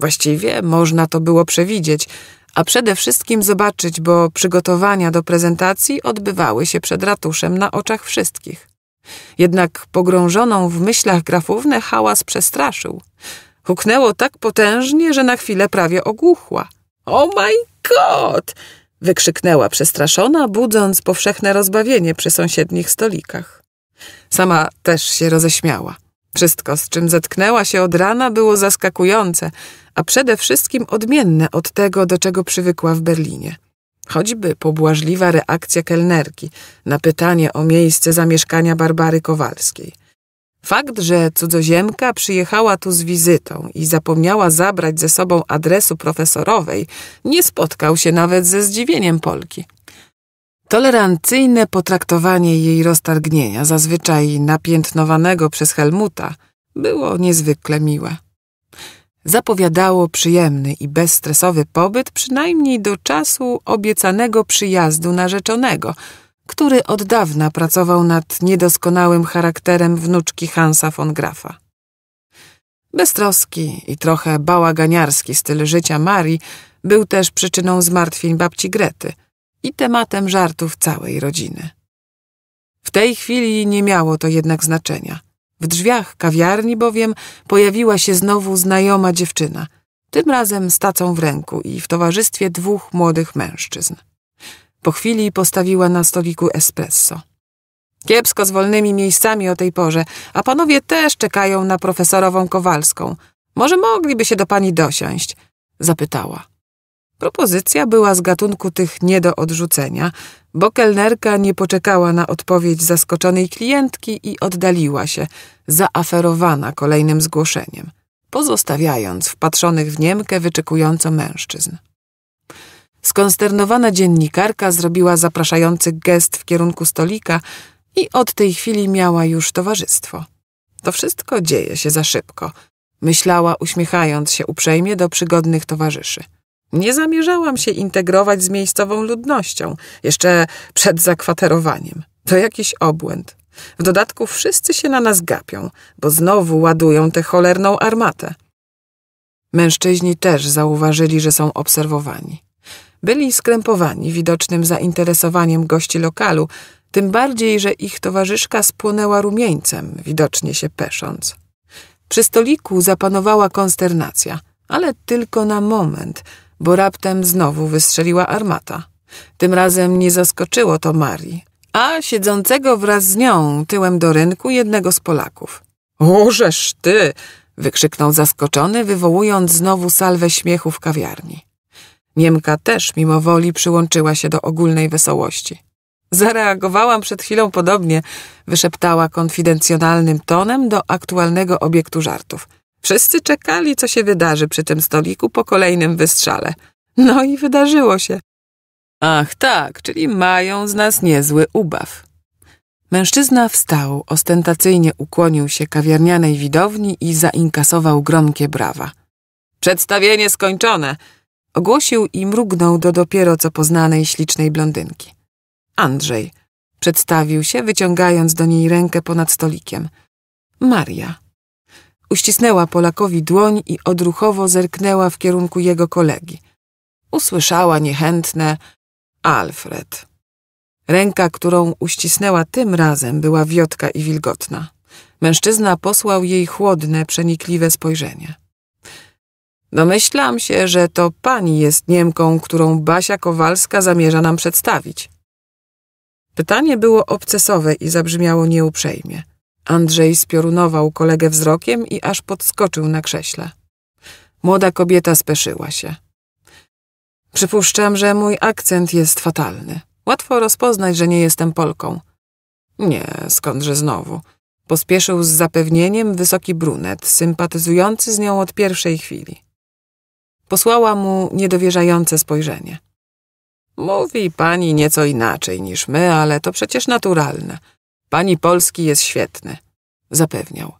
Właściwie można to było przewidzieć, a przede wszystkim zobaczyć, bo przygotowania do prezentacji odbywały się przed ratuszem na oczach wszystkich. Jednak pogrążoną w myślach grafównę hałas przestraszył. Huknęło tak potężnie, że na chwilę prawie ogłuchła. Oh my god! wykrzyknęła przestraszona, budząc powszechne rozbawienie przy sąsiednich stolikach. Sama też się roześmiała. Wszystko, z czym zetknęła się od rana, było zaskakujące, a przede wszystkim odmienne od tego, do czego przywykła w Berlinie. Choćby pobłażliwa reakcja kelnerki na pytanie o miejsce zamieszkania Barbary Kowalskiej. Fakt, że cudzoziemka przyjechała tu z wizytą i zapomniała zabrać ze sobą adresu profesorowej, nie spotkał się nawet ze zdziwieniem Polki. Tolerancyjne potraktowanie jej roztargnienia, zazwyczaj napiętnowanego przez Helmuta, było niezwykle miłe zapowiadało przyjemny i bezstresowy pobyt przynajmniej do czasu obiecanego przyjazdu narzeczonego, który od dawna pracował nad niedoskonałym charakterem wnuczki Hansa von Grafa. Beztroski i trochę bałaganiarski styl życia Marii był też przyczyną zmartwień babci Grety i tematem żartów całej rodziny. W tej chwili nie miało to jednak znaczenia. W drzwiach kawiarni bowiem pojawiła się znowu znajoma dziewczyna, tym razem z tacą w ręku i w towarzystwie dwóch młodych mężczyzn. Po chwili postawiła na stoliku espresso. Kiepsko z wolnymi miejscami o tej porze, a panowie też czekają na profesorową Kowalską. Może mogliby się do pani dosiąść? Zapytała. Propozycja była z gatunku tych nie do odrzucenia, bo kelnerka nie poczekała na odpowiedź zaskoczonej klientki i oddaliła się, zaaferowana kolejnym zgłoszeniem, pozostawiając wpatrzonych w Niemkę wyczekująco mężczyzn. Skonsternowana dziennikarka zrobiła zapraszający gest w kierunku stolika i od tej chwili miała już towarzystwo. To wszystko dzieje się za szybko, myślała uśmiechając się uprzejmie do przygodnych towarzyszy. Nie zamierzałam się integrować z miejscową ludnością jeszcze przed zakwaterowaniem. To jakiś obłęd. W dodatku wszyscy się na nas gapią, bo znowu ładują tę cholerną armatę. Mężczyźni też zauważyli, że są obserwowani. Byli skrępowani widocznym zainteresowaniem gości lokalu, tym bardziej, że ich towarzyszka spłonęła rumieńcem, widocznie się pesząc. Przy stoliku zapanowała konsternacja, ale tylko na moment – bo raptem znowu wystrzeliła armata. Tym razem nie zaskoczyło to Marii, a siedzącego wraz z nią tyłem do rynku jednego z Polaków. Ożeż ty! wykrzyknął zaskoczony, wywołując znowu salwę śmiechu w kawiarni. Niemka też mimo woli przyłączyła się do ogólnej wesołości. Zareagowałam przed chwilą podobnie, wyszeptała konfidencjonalnym tonem do aktualnego obiektu żartów. Wszyscy czekali, co się wydarzy przy tym stoliku po kolejnym wystrzale. No i wydarzyło się. Ach tak, czyli mają z nas niezły ubaw. Mężczyzna wstał, ostentacyjnie ukłonił się kawiarnianej widowni i zainkasował gromkie brawa. Przedstawienie skończone! Ogłosił i mrugnął do dopiero co poznanej ślicznej blondynki. Andrzej. Przedstawił się, wyciągając do niej rękę ponad stolikiem. Maria. Uścisnęła Polakowi dłoń i odruchowo zerknęła w kierunku jego kolegi. Usłyszała niechętne Alfred. Ręka, którą uścisnęła tym razem, była wiotka i wilgotna. Mężczyzna posłał jej chłodne, przenikliwe spojrzenie. Domyślam się, że to pani jest Niemką, którą Basia Kowalska zamierza nam przedstawić. Pytanie było obcesowe i zabrzmiało nieuprzejmie. Andrzej spiorunował kolegę wzrokiem i aż podskoczył na krześle. Młoda kobieta speszyła się. Przypuszczam, że mój akcent jest fatalny. Łatwo rozpoznać, że nie jestem Polką. Nie, skądże znowu. Pospieszył z zapewnieniem wysoki brunet, sympatyzujący z nią od pierwszej chwili. Posłała mu niedowierzające spojrzenie. Mówi pani nieco inaczej niż my, ale to przecież naturalne – Pani Polski jest świetny, zapewniał.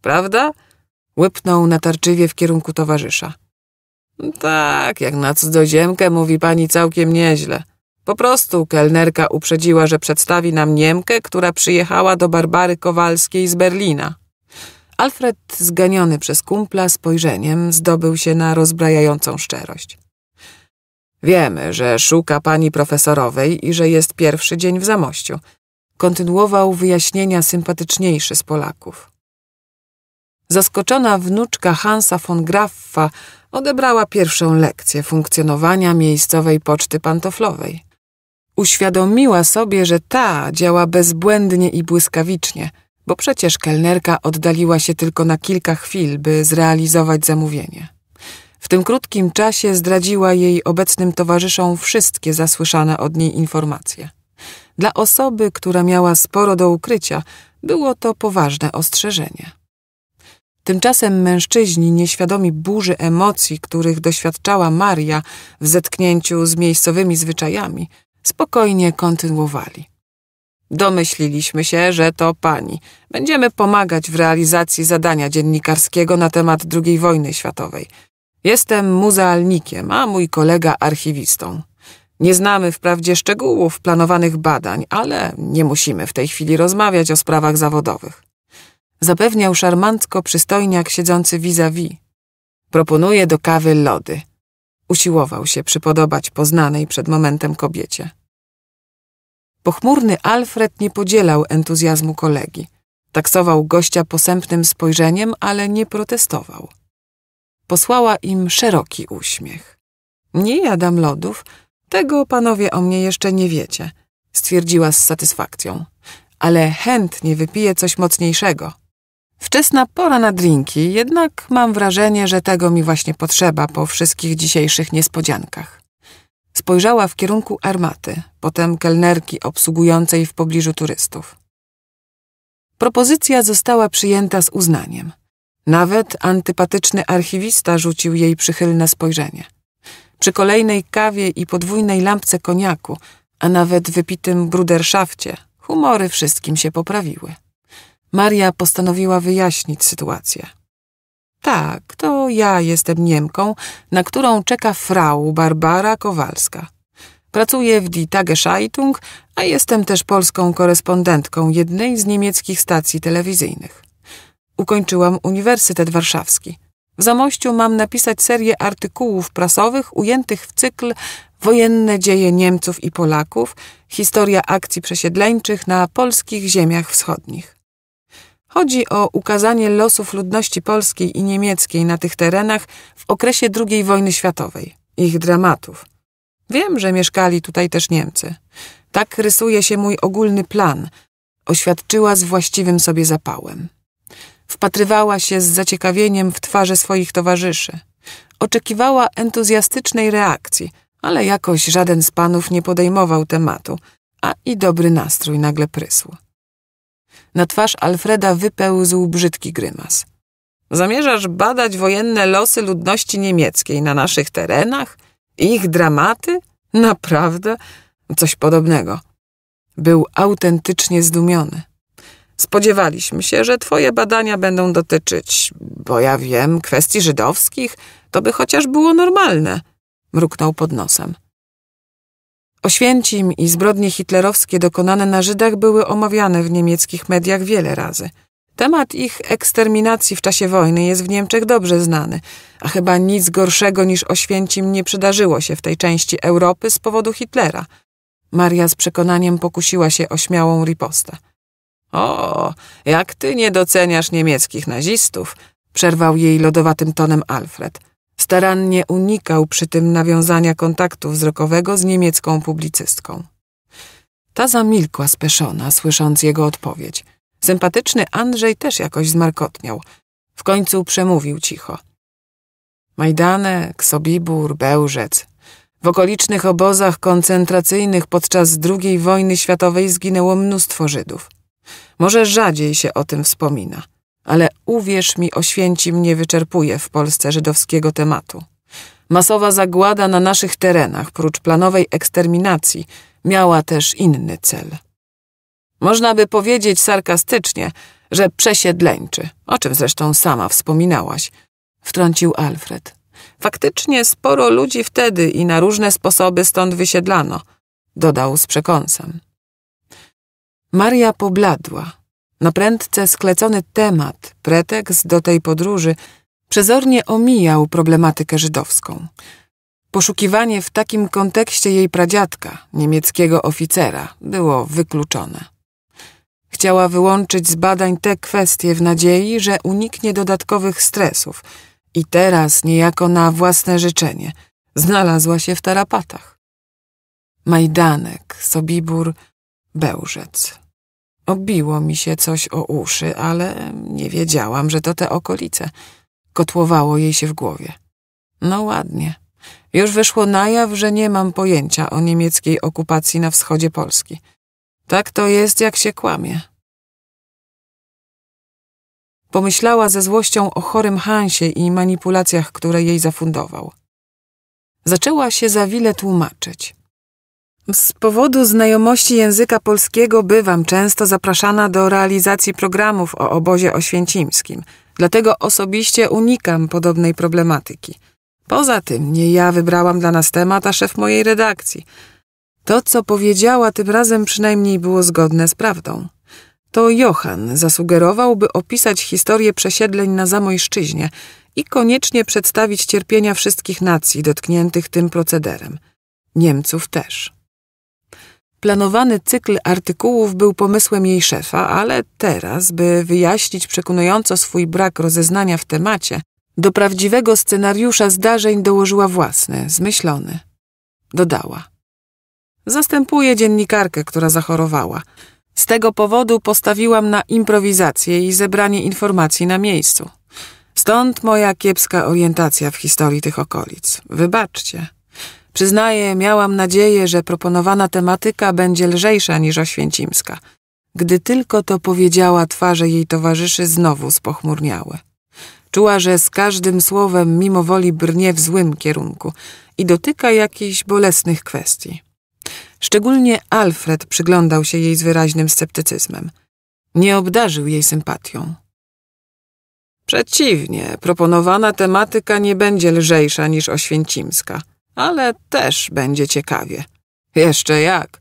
Prawda? Łypnął natarczywie w kierunku towarzysza. Tak, jak na cudzoziemkę mówi pani całkiem nieźle. Po prostu kelnerka uprzedziła, że przedstawi nam Niemkę, która przyjechała do Barbary Kowalskiej z Berlina. Alfred, zganiony przez kumpla spojrzeniem, zdobył się na rozbrajającą szczerość. Wiemy, że szuka pani profesorowej i że jest pierwszy dzień w zamościu, kontynuował wyjaśnienia sympatyczniejsze z Polaków. Zaskoczona wnuczka Hansa von Graffa odebrała pierwszą lekcję funkcjonowania miejscowej poczty pantoflowej. Uświadomiła sobie, że ta działa bezbłędnie i błyskawicznie, bo przecież kelnerka oddaliła się tylko na kilka chwil, by zrealizować zamówienie. W tym krótkim czasie zdradziła jej obecnym towarzyszom wszystkie zasłyszane od niej informacje. Dla osoby, która miała sporo do ukrycia, było to poważne ostrzeżenie. Tymczasem mężczyźni, nieświadomi burzy emocji, których doświadczała Maria w zetknięciu z miejscowymi zwyczajami, spokojnie kontynuowali. Domyśliliśmy się, że to pani. Będziemy pomagać w realizacji zadania dziennikarskiego na temat II wojny światowej. Jestem muzealnikiem, a mój kolega archiwistą. Nie znamy wprawdzie szczegółów planowanych badań, ale nie musimy w tej chwili rozmawiać o sprawach zawodowych. Zapewniał szarmantko przystojniak siedzący vis-a-vis. Proponuję do kawy lody. Usiłował się przypodobać poznanej przed momentem kobiecie. Pochmurny Alfred nie podzielał entuzjazmu kolegi. Taksował gościa posępnym spojrzeniem, ale nie protestował. Posłała im szeroki uśmiech. Nie jadam lodów – tego panowie o mnie jeszcze nie wiecie, stwierdziła z satysfakcją. Ale chętnie wypiję coś mocniejszego. Wczesna pora na drinki, jednak mam wrażenie, że tego mi właśnie potrzeba po wszystkich dzisiejszych niespodziankach. Spojrzała w kierunku armaty, potem kelnerki obsługującej w pobliżu turystów. Propozycja została przyjęta z uznaniem. Nawet antypatyczny archiwista rzucił jej przychylne spojrzenie przy kolejnej kawie i podwójnej lampce koniaku, a nawet wypitym bruderszafcie, humory wszystkim się poprawiły. Maria postanowiła wyjaśnić sytuację. Tak, to ja jestem Niemką, na którą czeka frau Barbara Kowalska. Pracuję w Die Tagesscheitung, a jestem też polską korespondentką jednej z niemieckich stacji telewizyjnych. Ukończyłam Uniwersytet Warszawski. W Zamościu mam napisać serię artykułów prasowych ujętych w cykl Wojenne dzieje Niemców i Polaków, historia akcji przesiedleńczych na polskich ziemiach wschodnich. Chodzi o ukazanie losów ludności polskiej i niemieckiej na tych terenach w okresie II wojny światowej, ich dramatów. Wiem, że mieszkali tutaj też Niemcy. Tak rysuje się mój ogólny plan, oświadczyła z właściwym sobie zapałem. Wpatrywała się z zaciekawieniem w twarze swoich towarzyszy. Oczekiwała entuzjastycznej reakcji, ale jakoś żaden z panów nie podejmował tematu, a i dobry nastrój nagle prysł. Na twarz Alfreda wypełzł brzydki grymas. Zamierzasz badać wojenne losy ludności niemieckiej na naszych terenach? Ich dramaty? Naprawdę? Coś podobnego. Był autentycznie zdumiony. Spodziewaliśmy się, że Twoje badania będą dotyczyć, bo ja wiem, kwestii żydowskich, to by chociaż było normalne, mruknął pod nosem. Oświęcim i zbrodnie hitlerowskie dokonane na Żydach były omawiane w niemieckich mediach wiele razy. Temat ich eksterminacji w czasie wojny jest w Niemczech dobrze znany, a chyba nic gorszego niż Oświęcim nie przydarzyło się w tej części Europy z powodu Hitlera. Maria z przekonaniem pokusiła się o śmiałą ripostę. O, jak ty nie doceniasz niemieckich nazistów, przerwał jej lodowatym tonem Alfred. Starannie unikał przy tym nawiązania kontaktu wzrokowego z niemiecką publicystką. Ta zamilkła speszona, słysząc jego odpowiedź. Sympatyczny Andrzej też jakoś zmarkotniał. W końcu przemówił cicho. Majdanek, Sobibór, Bełżec. W okolicznych obozach koncentracyjnych podczas II wojny światowej zginęło mnóstwo Żydów. Może rzadziej się o tym wspomina, ale uwierz mi, Oświęcim nie wyczerpuje w Polsce żydowskiego tematu. Masowa zagłada na naszych terenach, prócz planowej eksterminacji, miała też inny cel. Można by powiedzieć sarkastycznie, że przesiedleńczy, o czym zresztą sama wspominałaś, wtrącił Alfred. Faktycznie sporo ludzi wtedy i na różne sposoby stąd wysiedlano, dodał z przekąsem. Maria pobladła. Na prędce sklecony temat, pretekst do tej podróży, przezornie omijał problematykę żydowską. Poszukiwanie w takim kontekście jej pradziadka, niemieckiego oficera, było wykluczone. Chciała wyłączyć z badań te kwestie w nadziei, że uniknie dodatkowych stresów i teraz, niejako na własne życzenie, znalazła się w tarapatach. Majdanek, Sobibór, Bełżec. Obiło mi się coś o uszy, ale nie wiedziałam, że to te okolice. Kotłowało jej się w głowie. No ładnie. Już wyszło na jaw, że nie mam pojęcia o niemieckiej okupacji na wschodzie Polski. Tak to jest, jak się kłamie. Pomyślała ze złością o chorym Hansie i manipulacjach, które jej zafundował. Zaczęła się za wile tłumaczyć. Z powodu znajomości języka polskiego bywam często zapraszana do realizacji programów o obozie oświęcimskim, dlatego osobiście unikam podobnej problematyki. Poza tym nie ja wybrałam dla nas temat, a szef mojej redakcji. To, co powiedziała tym razem przynajmniej było zgodne z prawdą. To Johan zasugerował, by opisać historię przesiedleń na Zamojszczyźnie i koniecznie przedstawić cierpienia wszystkich nacji dotkniętych tym procederem. Niemców też. Planowany cykl artykułów był pomysłem jej szefa, ale teraz, by wyjaśnić przekonująco swój brak rozeznania w temacie, do prawdziwego scenariusza zdarzeń dołożyła własny, zmyślony. Dodała. Zastępuję dziennikarkę, która zachorowała. Z tego powodu postawiłam na improwizację i zebranie informacji na miejscu. Stąd moja kiepska orientacja w historii tych okolic. Wybaczcie. Przyznaję, miałam nadzieję, że proponowana tematyka będzie lżejsza niż oświęcimska. Gdy tylko to powiedziała, twarze jej towarzyszy znowu spochmurniały. Czuła, że z każdym słowem mimo woli brnie w złym kierunku i dotyka jakichś bolesnych kwestii. Szczególnie Alfred przyglądał się jej z wyraźnym sceptycyzmem. Nie obdarzył jej sympatią. Przeciwnie, proponowana tematyka nie będzie lżejsza niż oświęcimska – ale też będzie ciekawie. Jeszcze jak.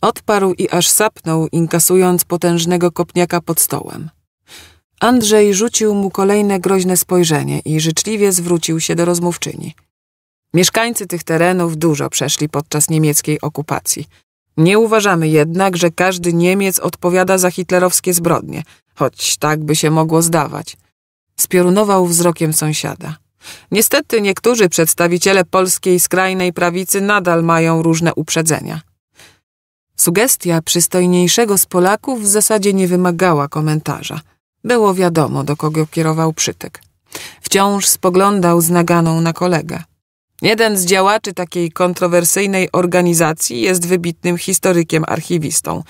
Odparł i aż sapnął, inkasując potężnego kopniaka pod stołem. Andrzej rzucił mu kolejne groźne spojrzenie i życzliwie zwrócił się do rozmówczyni. Mieszkańcy tych terenów dużo przeszli podczas niemieckiej okupacji. Nie uważamy jednak, że każdy Niemiec odpowiada za hitlerowskie zbrodnie, choć tak by się mogło zdawać. Spiorunował wzrokiem sąsiada. Niestety niektórzy przedstawiciele polskiej skrajnej prawicy nadal mają różne uprzedzenia. Sugestia przystojniejszego z Polaków w zasadzie nie wymagała komentarza. Było wiadomo, do kogo kierował przytyk. Wciąż spoglądał z naganą na kolegę. Jeden z działaczy takiej kontrowersyjnej organizacji jest wybitnym historykiem archiwistą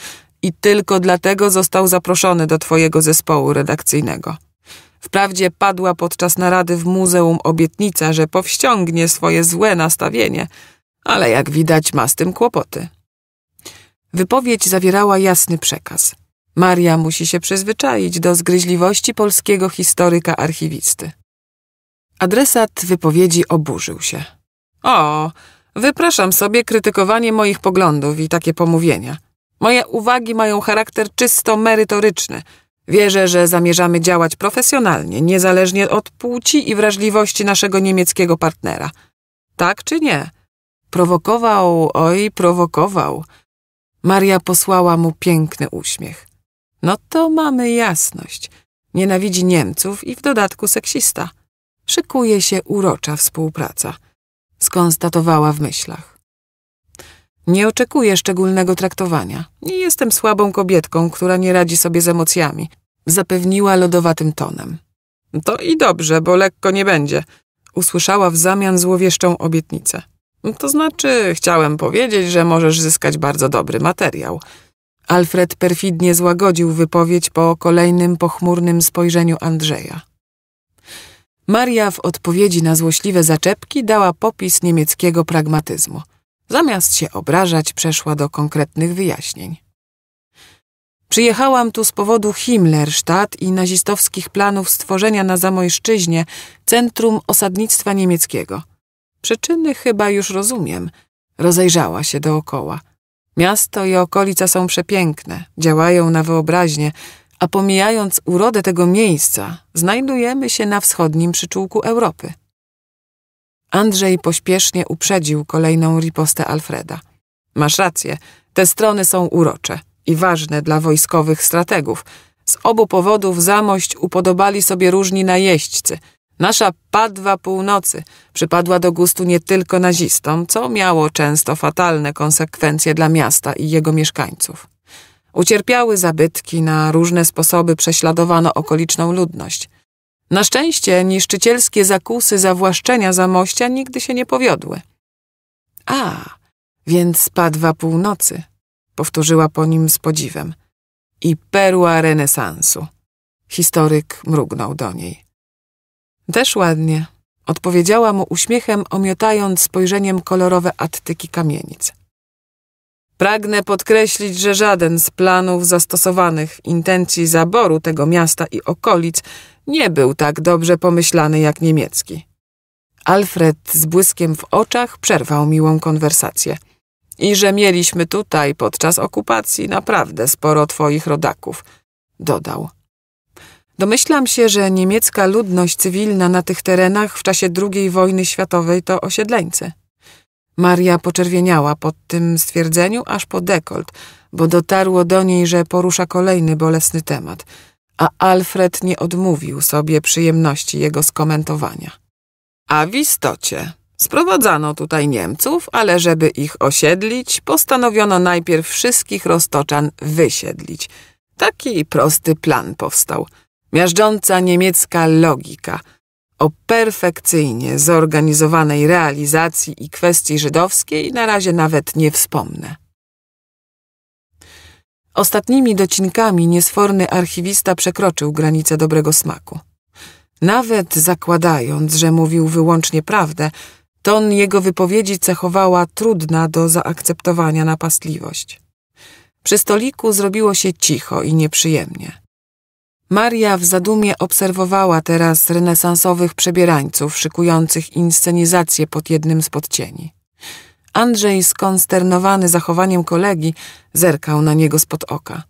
i tylko dlatego został zaproszony do twojego zespołu redakcyjnego. Wprawdzie padła podczas narady w muzeum obietnica, że powściągnie swoje złe nastawienie, ale jak widać ma z tym kłopoty. Wypowiedź zawierała jasny przekaz. Maria musi się przyzwyczaić do zgryźliwości polskiego historyka archiwisty. Adresat wypowiedzi oburzył się. O, wypraszam sobie krytykowanie moich poglądów i takie pomówienia. Moje uwagi mają charakter czysto merytoryczny – Wierzę, że zamierzamy działać profesjonalnie, niezależnie od płci i wrażliwości naszego niemieckiego partnera. Tak czy nie? Prowokował, oj, prowokował. Maria posłała mu piękny uśmiech. No to mamy jasność. Nienawidzi Niemców i w dodatku seksista. Szykuje się urocza współpraca. Skonstatowała w myślach. Nie oczekuję szczególnego traktowania. Nie jestem słabą kobietką, która nie radzi sobie z emocjami zapewniła lodowatym tonem. To i dobrze, bo lekko nie będzie, usłyszała w zamian złowieszczą obietnicę. To znaczy, chciałem powiedzieć, że możesz zyskać bardzo dobry materiał. Alfred perfidnie złagodził wypowiedź po kolejnym pochmurnym spojrzeniu Andrzeja. Maria w odpowiedzi na złośliwe zaczepki dała popis niemieckiego pragmatyzmu. Zamiast się obrażać, przeszła do konkretnych wyjaśnień. Przyjechałam tu z powodu Himmlerstadt i nazistowskich planów stworzenia na Zamojszczyźnie centrum osadnictwa niemieckiego. Przyczyny chyba już rozumiem. Rozejrzała się dookoła. Miasto i okolica są przepiękne, działają na wyobraźnię, a pomijając urodę tego miejsca, znajdujemy się na wschodnim przyczółku Europy. Andrzej pośpiesznie uprzedził kolejną ripostę Alfreda. Masz rację, te strony są urocze – i ważne dla wojskowych strategów. Z obu powodów zamość upodobali sobie różni najeźdźcy. Nasza padwa północy przypadła do gustu nie tylko nazistom, co miało często fatalne konsekwencje dla miasta i jego mieszkańców. Ucierpiały zabytki, na różne sposoby prześladowano okoliczną ludność. Na szczęście niszczycielskie zakusy zawłaszczenia zamościa nigdy się nie powiodły. A, więc padwa północy powtórzyła po nim z podziwem. I perła renesansu. Historyk mrugnął do niej. Też ładnie, odpowiedziała mu uśmiechem, omiotając spojrzeniem kolorowe attyki kamienic. Pragnę podkreślić, że żaden z planów zastosowanych w intencji zaboru tego miasta i okolic nie był tak dobrze pomyślany jak niemiecki. Alfred z błyskiem w oczach przerwał miłą konwersację – i że mieliśmy tutaj podczas okupacji naprawdę sporo twoich rodaków, dodał. Domyślam się, że niemiecka ludność cywilna na tych terenach w czasie II wojny światowej to osiedleńcy. Maria poczerwieniała pod tym stwierdzeniu aż po dekolt, bo dotarło do niej, że porusza kolejny bolesny temat, a Alfred nie odmówił sobie przyjemności jego skomentowania. A w istocie, Sprowadzano tutaj Niemców, ale żeby ich osiedlić, postanowiono najpierw wszystkich roztoczan wysiedlić. Taki prosty plan powstał. Miażdżąca niemiecka logika. O perfekcyjnie zorganizowanej realizacji i kwestii żydowskiej na razie nawet nie wspomnę. Ostatnimi docinkami niesforny archiwista przekroczył granicę dobrego smaku. Nawet zakładając, że mówił wyłącznie prawdę, Ton jego wypowiedzi cechowała trudna do zaakceptowania napastliwość. Przy stoliku zrobiło się cicho i nieprzyjemnie. Maria w zadumie obserwowała teraz renesansowych przebierańców szykujących inscenizację pod jednym z podcieni. Andrzej, skonsternowany zachowaniem kolegi, zerkał na niego spod oka.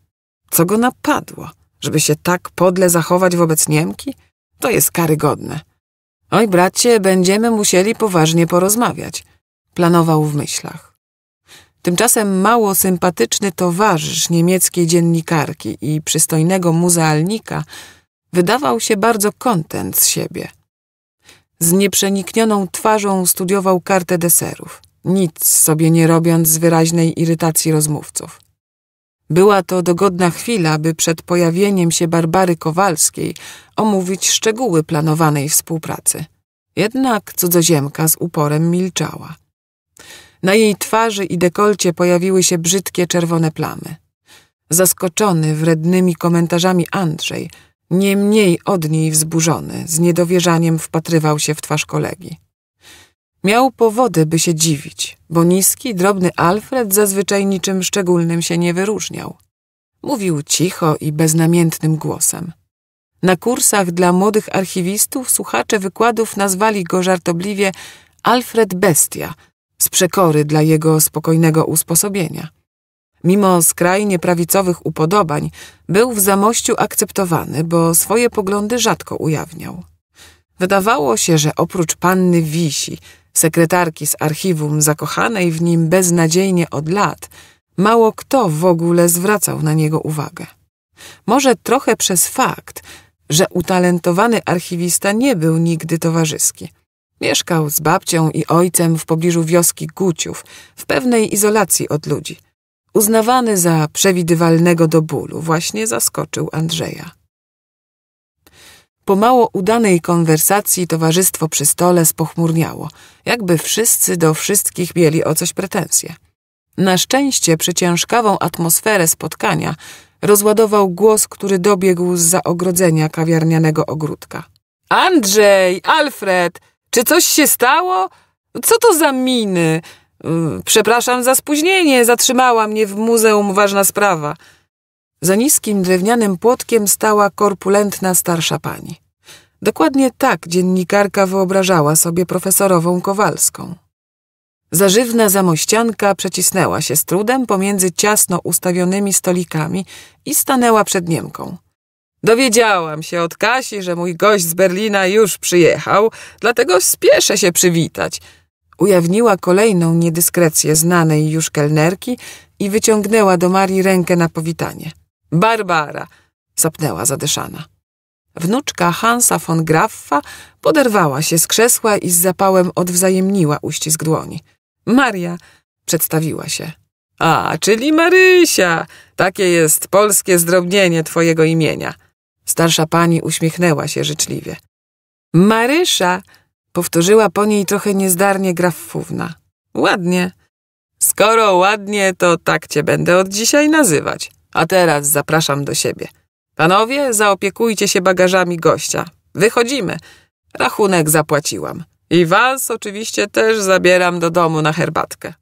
Co go napadło, żeby się tak podle zachować wobec Niemki? To jest karygodne. Oj, bracie, będziemy musieli poważnie porozmawiać, planował w myślach. Tymczasem mało sympatyczny towarzysz niemieckiej dziennikarki i przystojnego muzealnika wydawał się bardzo kontent z siebie. Z nieprzeniknioną twarzą studiował kartę deserów, nic sobie nie robiąc z wyraźnej irytacji rozmówców. Była to dogodna chwila, by przed pojawieniem się Barbary Kowalskiej omówić szczegóły planowanej współpracy. Jednak cudzoziemka z uporem milczała. Na jej twarzy i dekolcie pojawiły się brzydkie czerwone plamy. Zaskoczony wrednymi komentarzami Andrzej, nie mniej od niej wzburzony, z niedowierzaniem wpatrywał się w twarz kolegi. Miał powody, by się dziwić, bo niski, drobny Alfred zazwyczaj niczym szczególnym się nie wyróżniał. Mówił cicho i beznamiętnym głosem. Na kursach dla młodych archiwistów słuchacze wykładów nazwali go żartobliwie Alfred Bestia, z przekory dla jego spokojnego usposobienia. Mimo skrajnie prawicowych upodobań, był w zamościu akceptowany, bo swoje poglądy rzadko ujawniał. Wydawało się, że oprócz panny Wisi, sekretarki z archiwum zakochanej w nim beznadziejnie od lat, mało kto w ogóle zwracał na niego uwagę. Może trochę przez fakt, że utalentowany archiwista nie był nigdy towarzyski. Mieszkał z babcią i ojcem w pobliżu wioski Guciów, w pewnej izolacji od ludzi. Uznawany za przewidywalnego do bólu, właśnie zaskoczył Andrzeja. Po mało udanej konwersacji towarzystwo przy stole spochmurniało, jakby wszyscy do wszystkich mieli o coś pretensje. Na szczęście przyciężkawą atmosferę spotkania rozładował głos, który dobiegł z za ogrodzenia kawiarnianego ogródka. Andrzej, Alfred, czy coś się stało? Co to za miny? Yy, przepraszam za spóźnienie, zatrzymała mnie w muzeum ważna sprawa. Za niskim drewnianym płotkiem stała korpulentna starsza pani. Dokładnie tak dziennikarka wyobrażała sobie profesorową Kowalską. Zażywna zamościanka przecisnęła się z trudem pomiędzy ciasno ustawionymi stolikami i stanęła przed Niemką. Dowiedziałam się od Kasi, że mój gość z Berlina już przyjechał, dlatego spieszę się przywitać. Ujawniła kolejną niedyskrecję znanej już kelnerki i wyciągnęła do Marii rękę na powitanie. Barbara! sapnęła zadyszana. Wnuczka Hansa von Graffa poderwała się z krzesła i z zapałem odwzajemniła uścisk dłoni. Maria przedstawiła się. A, czyli Marysia! Takie jest polskie zdrobnienie twojego imienia. Starsza pani uśmiechnęła się życzliwie. Marysza! powtórzyła po niej trochę niezdarnie grafówna. Ładnie. Skoro ładnie, to tak cię będę od dzisiaj nazywać. A teraz zapraszam do siebie. Panowie, zaopiekujcie się bagażami gościa. Wychodzimy. Rachunek zapłaciłam. I was oczywiście też zabieram do domu na herbatkę.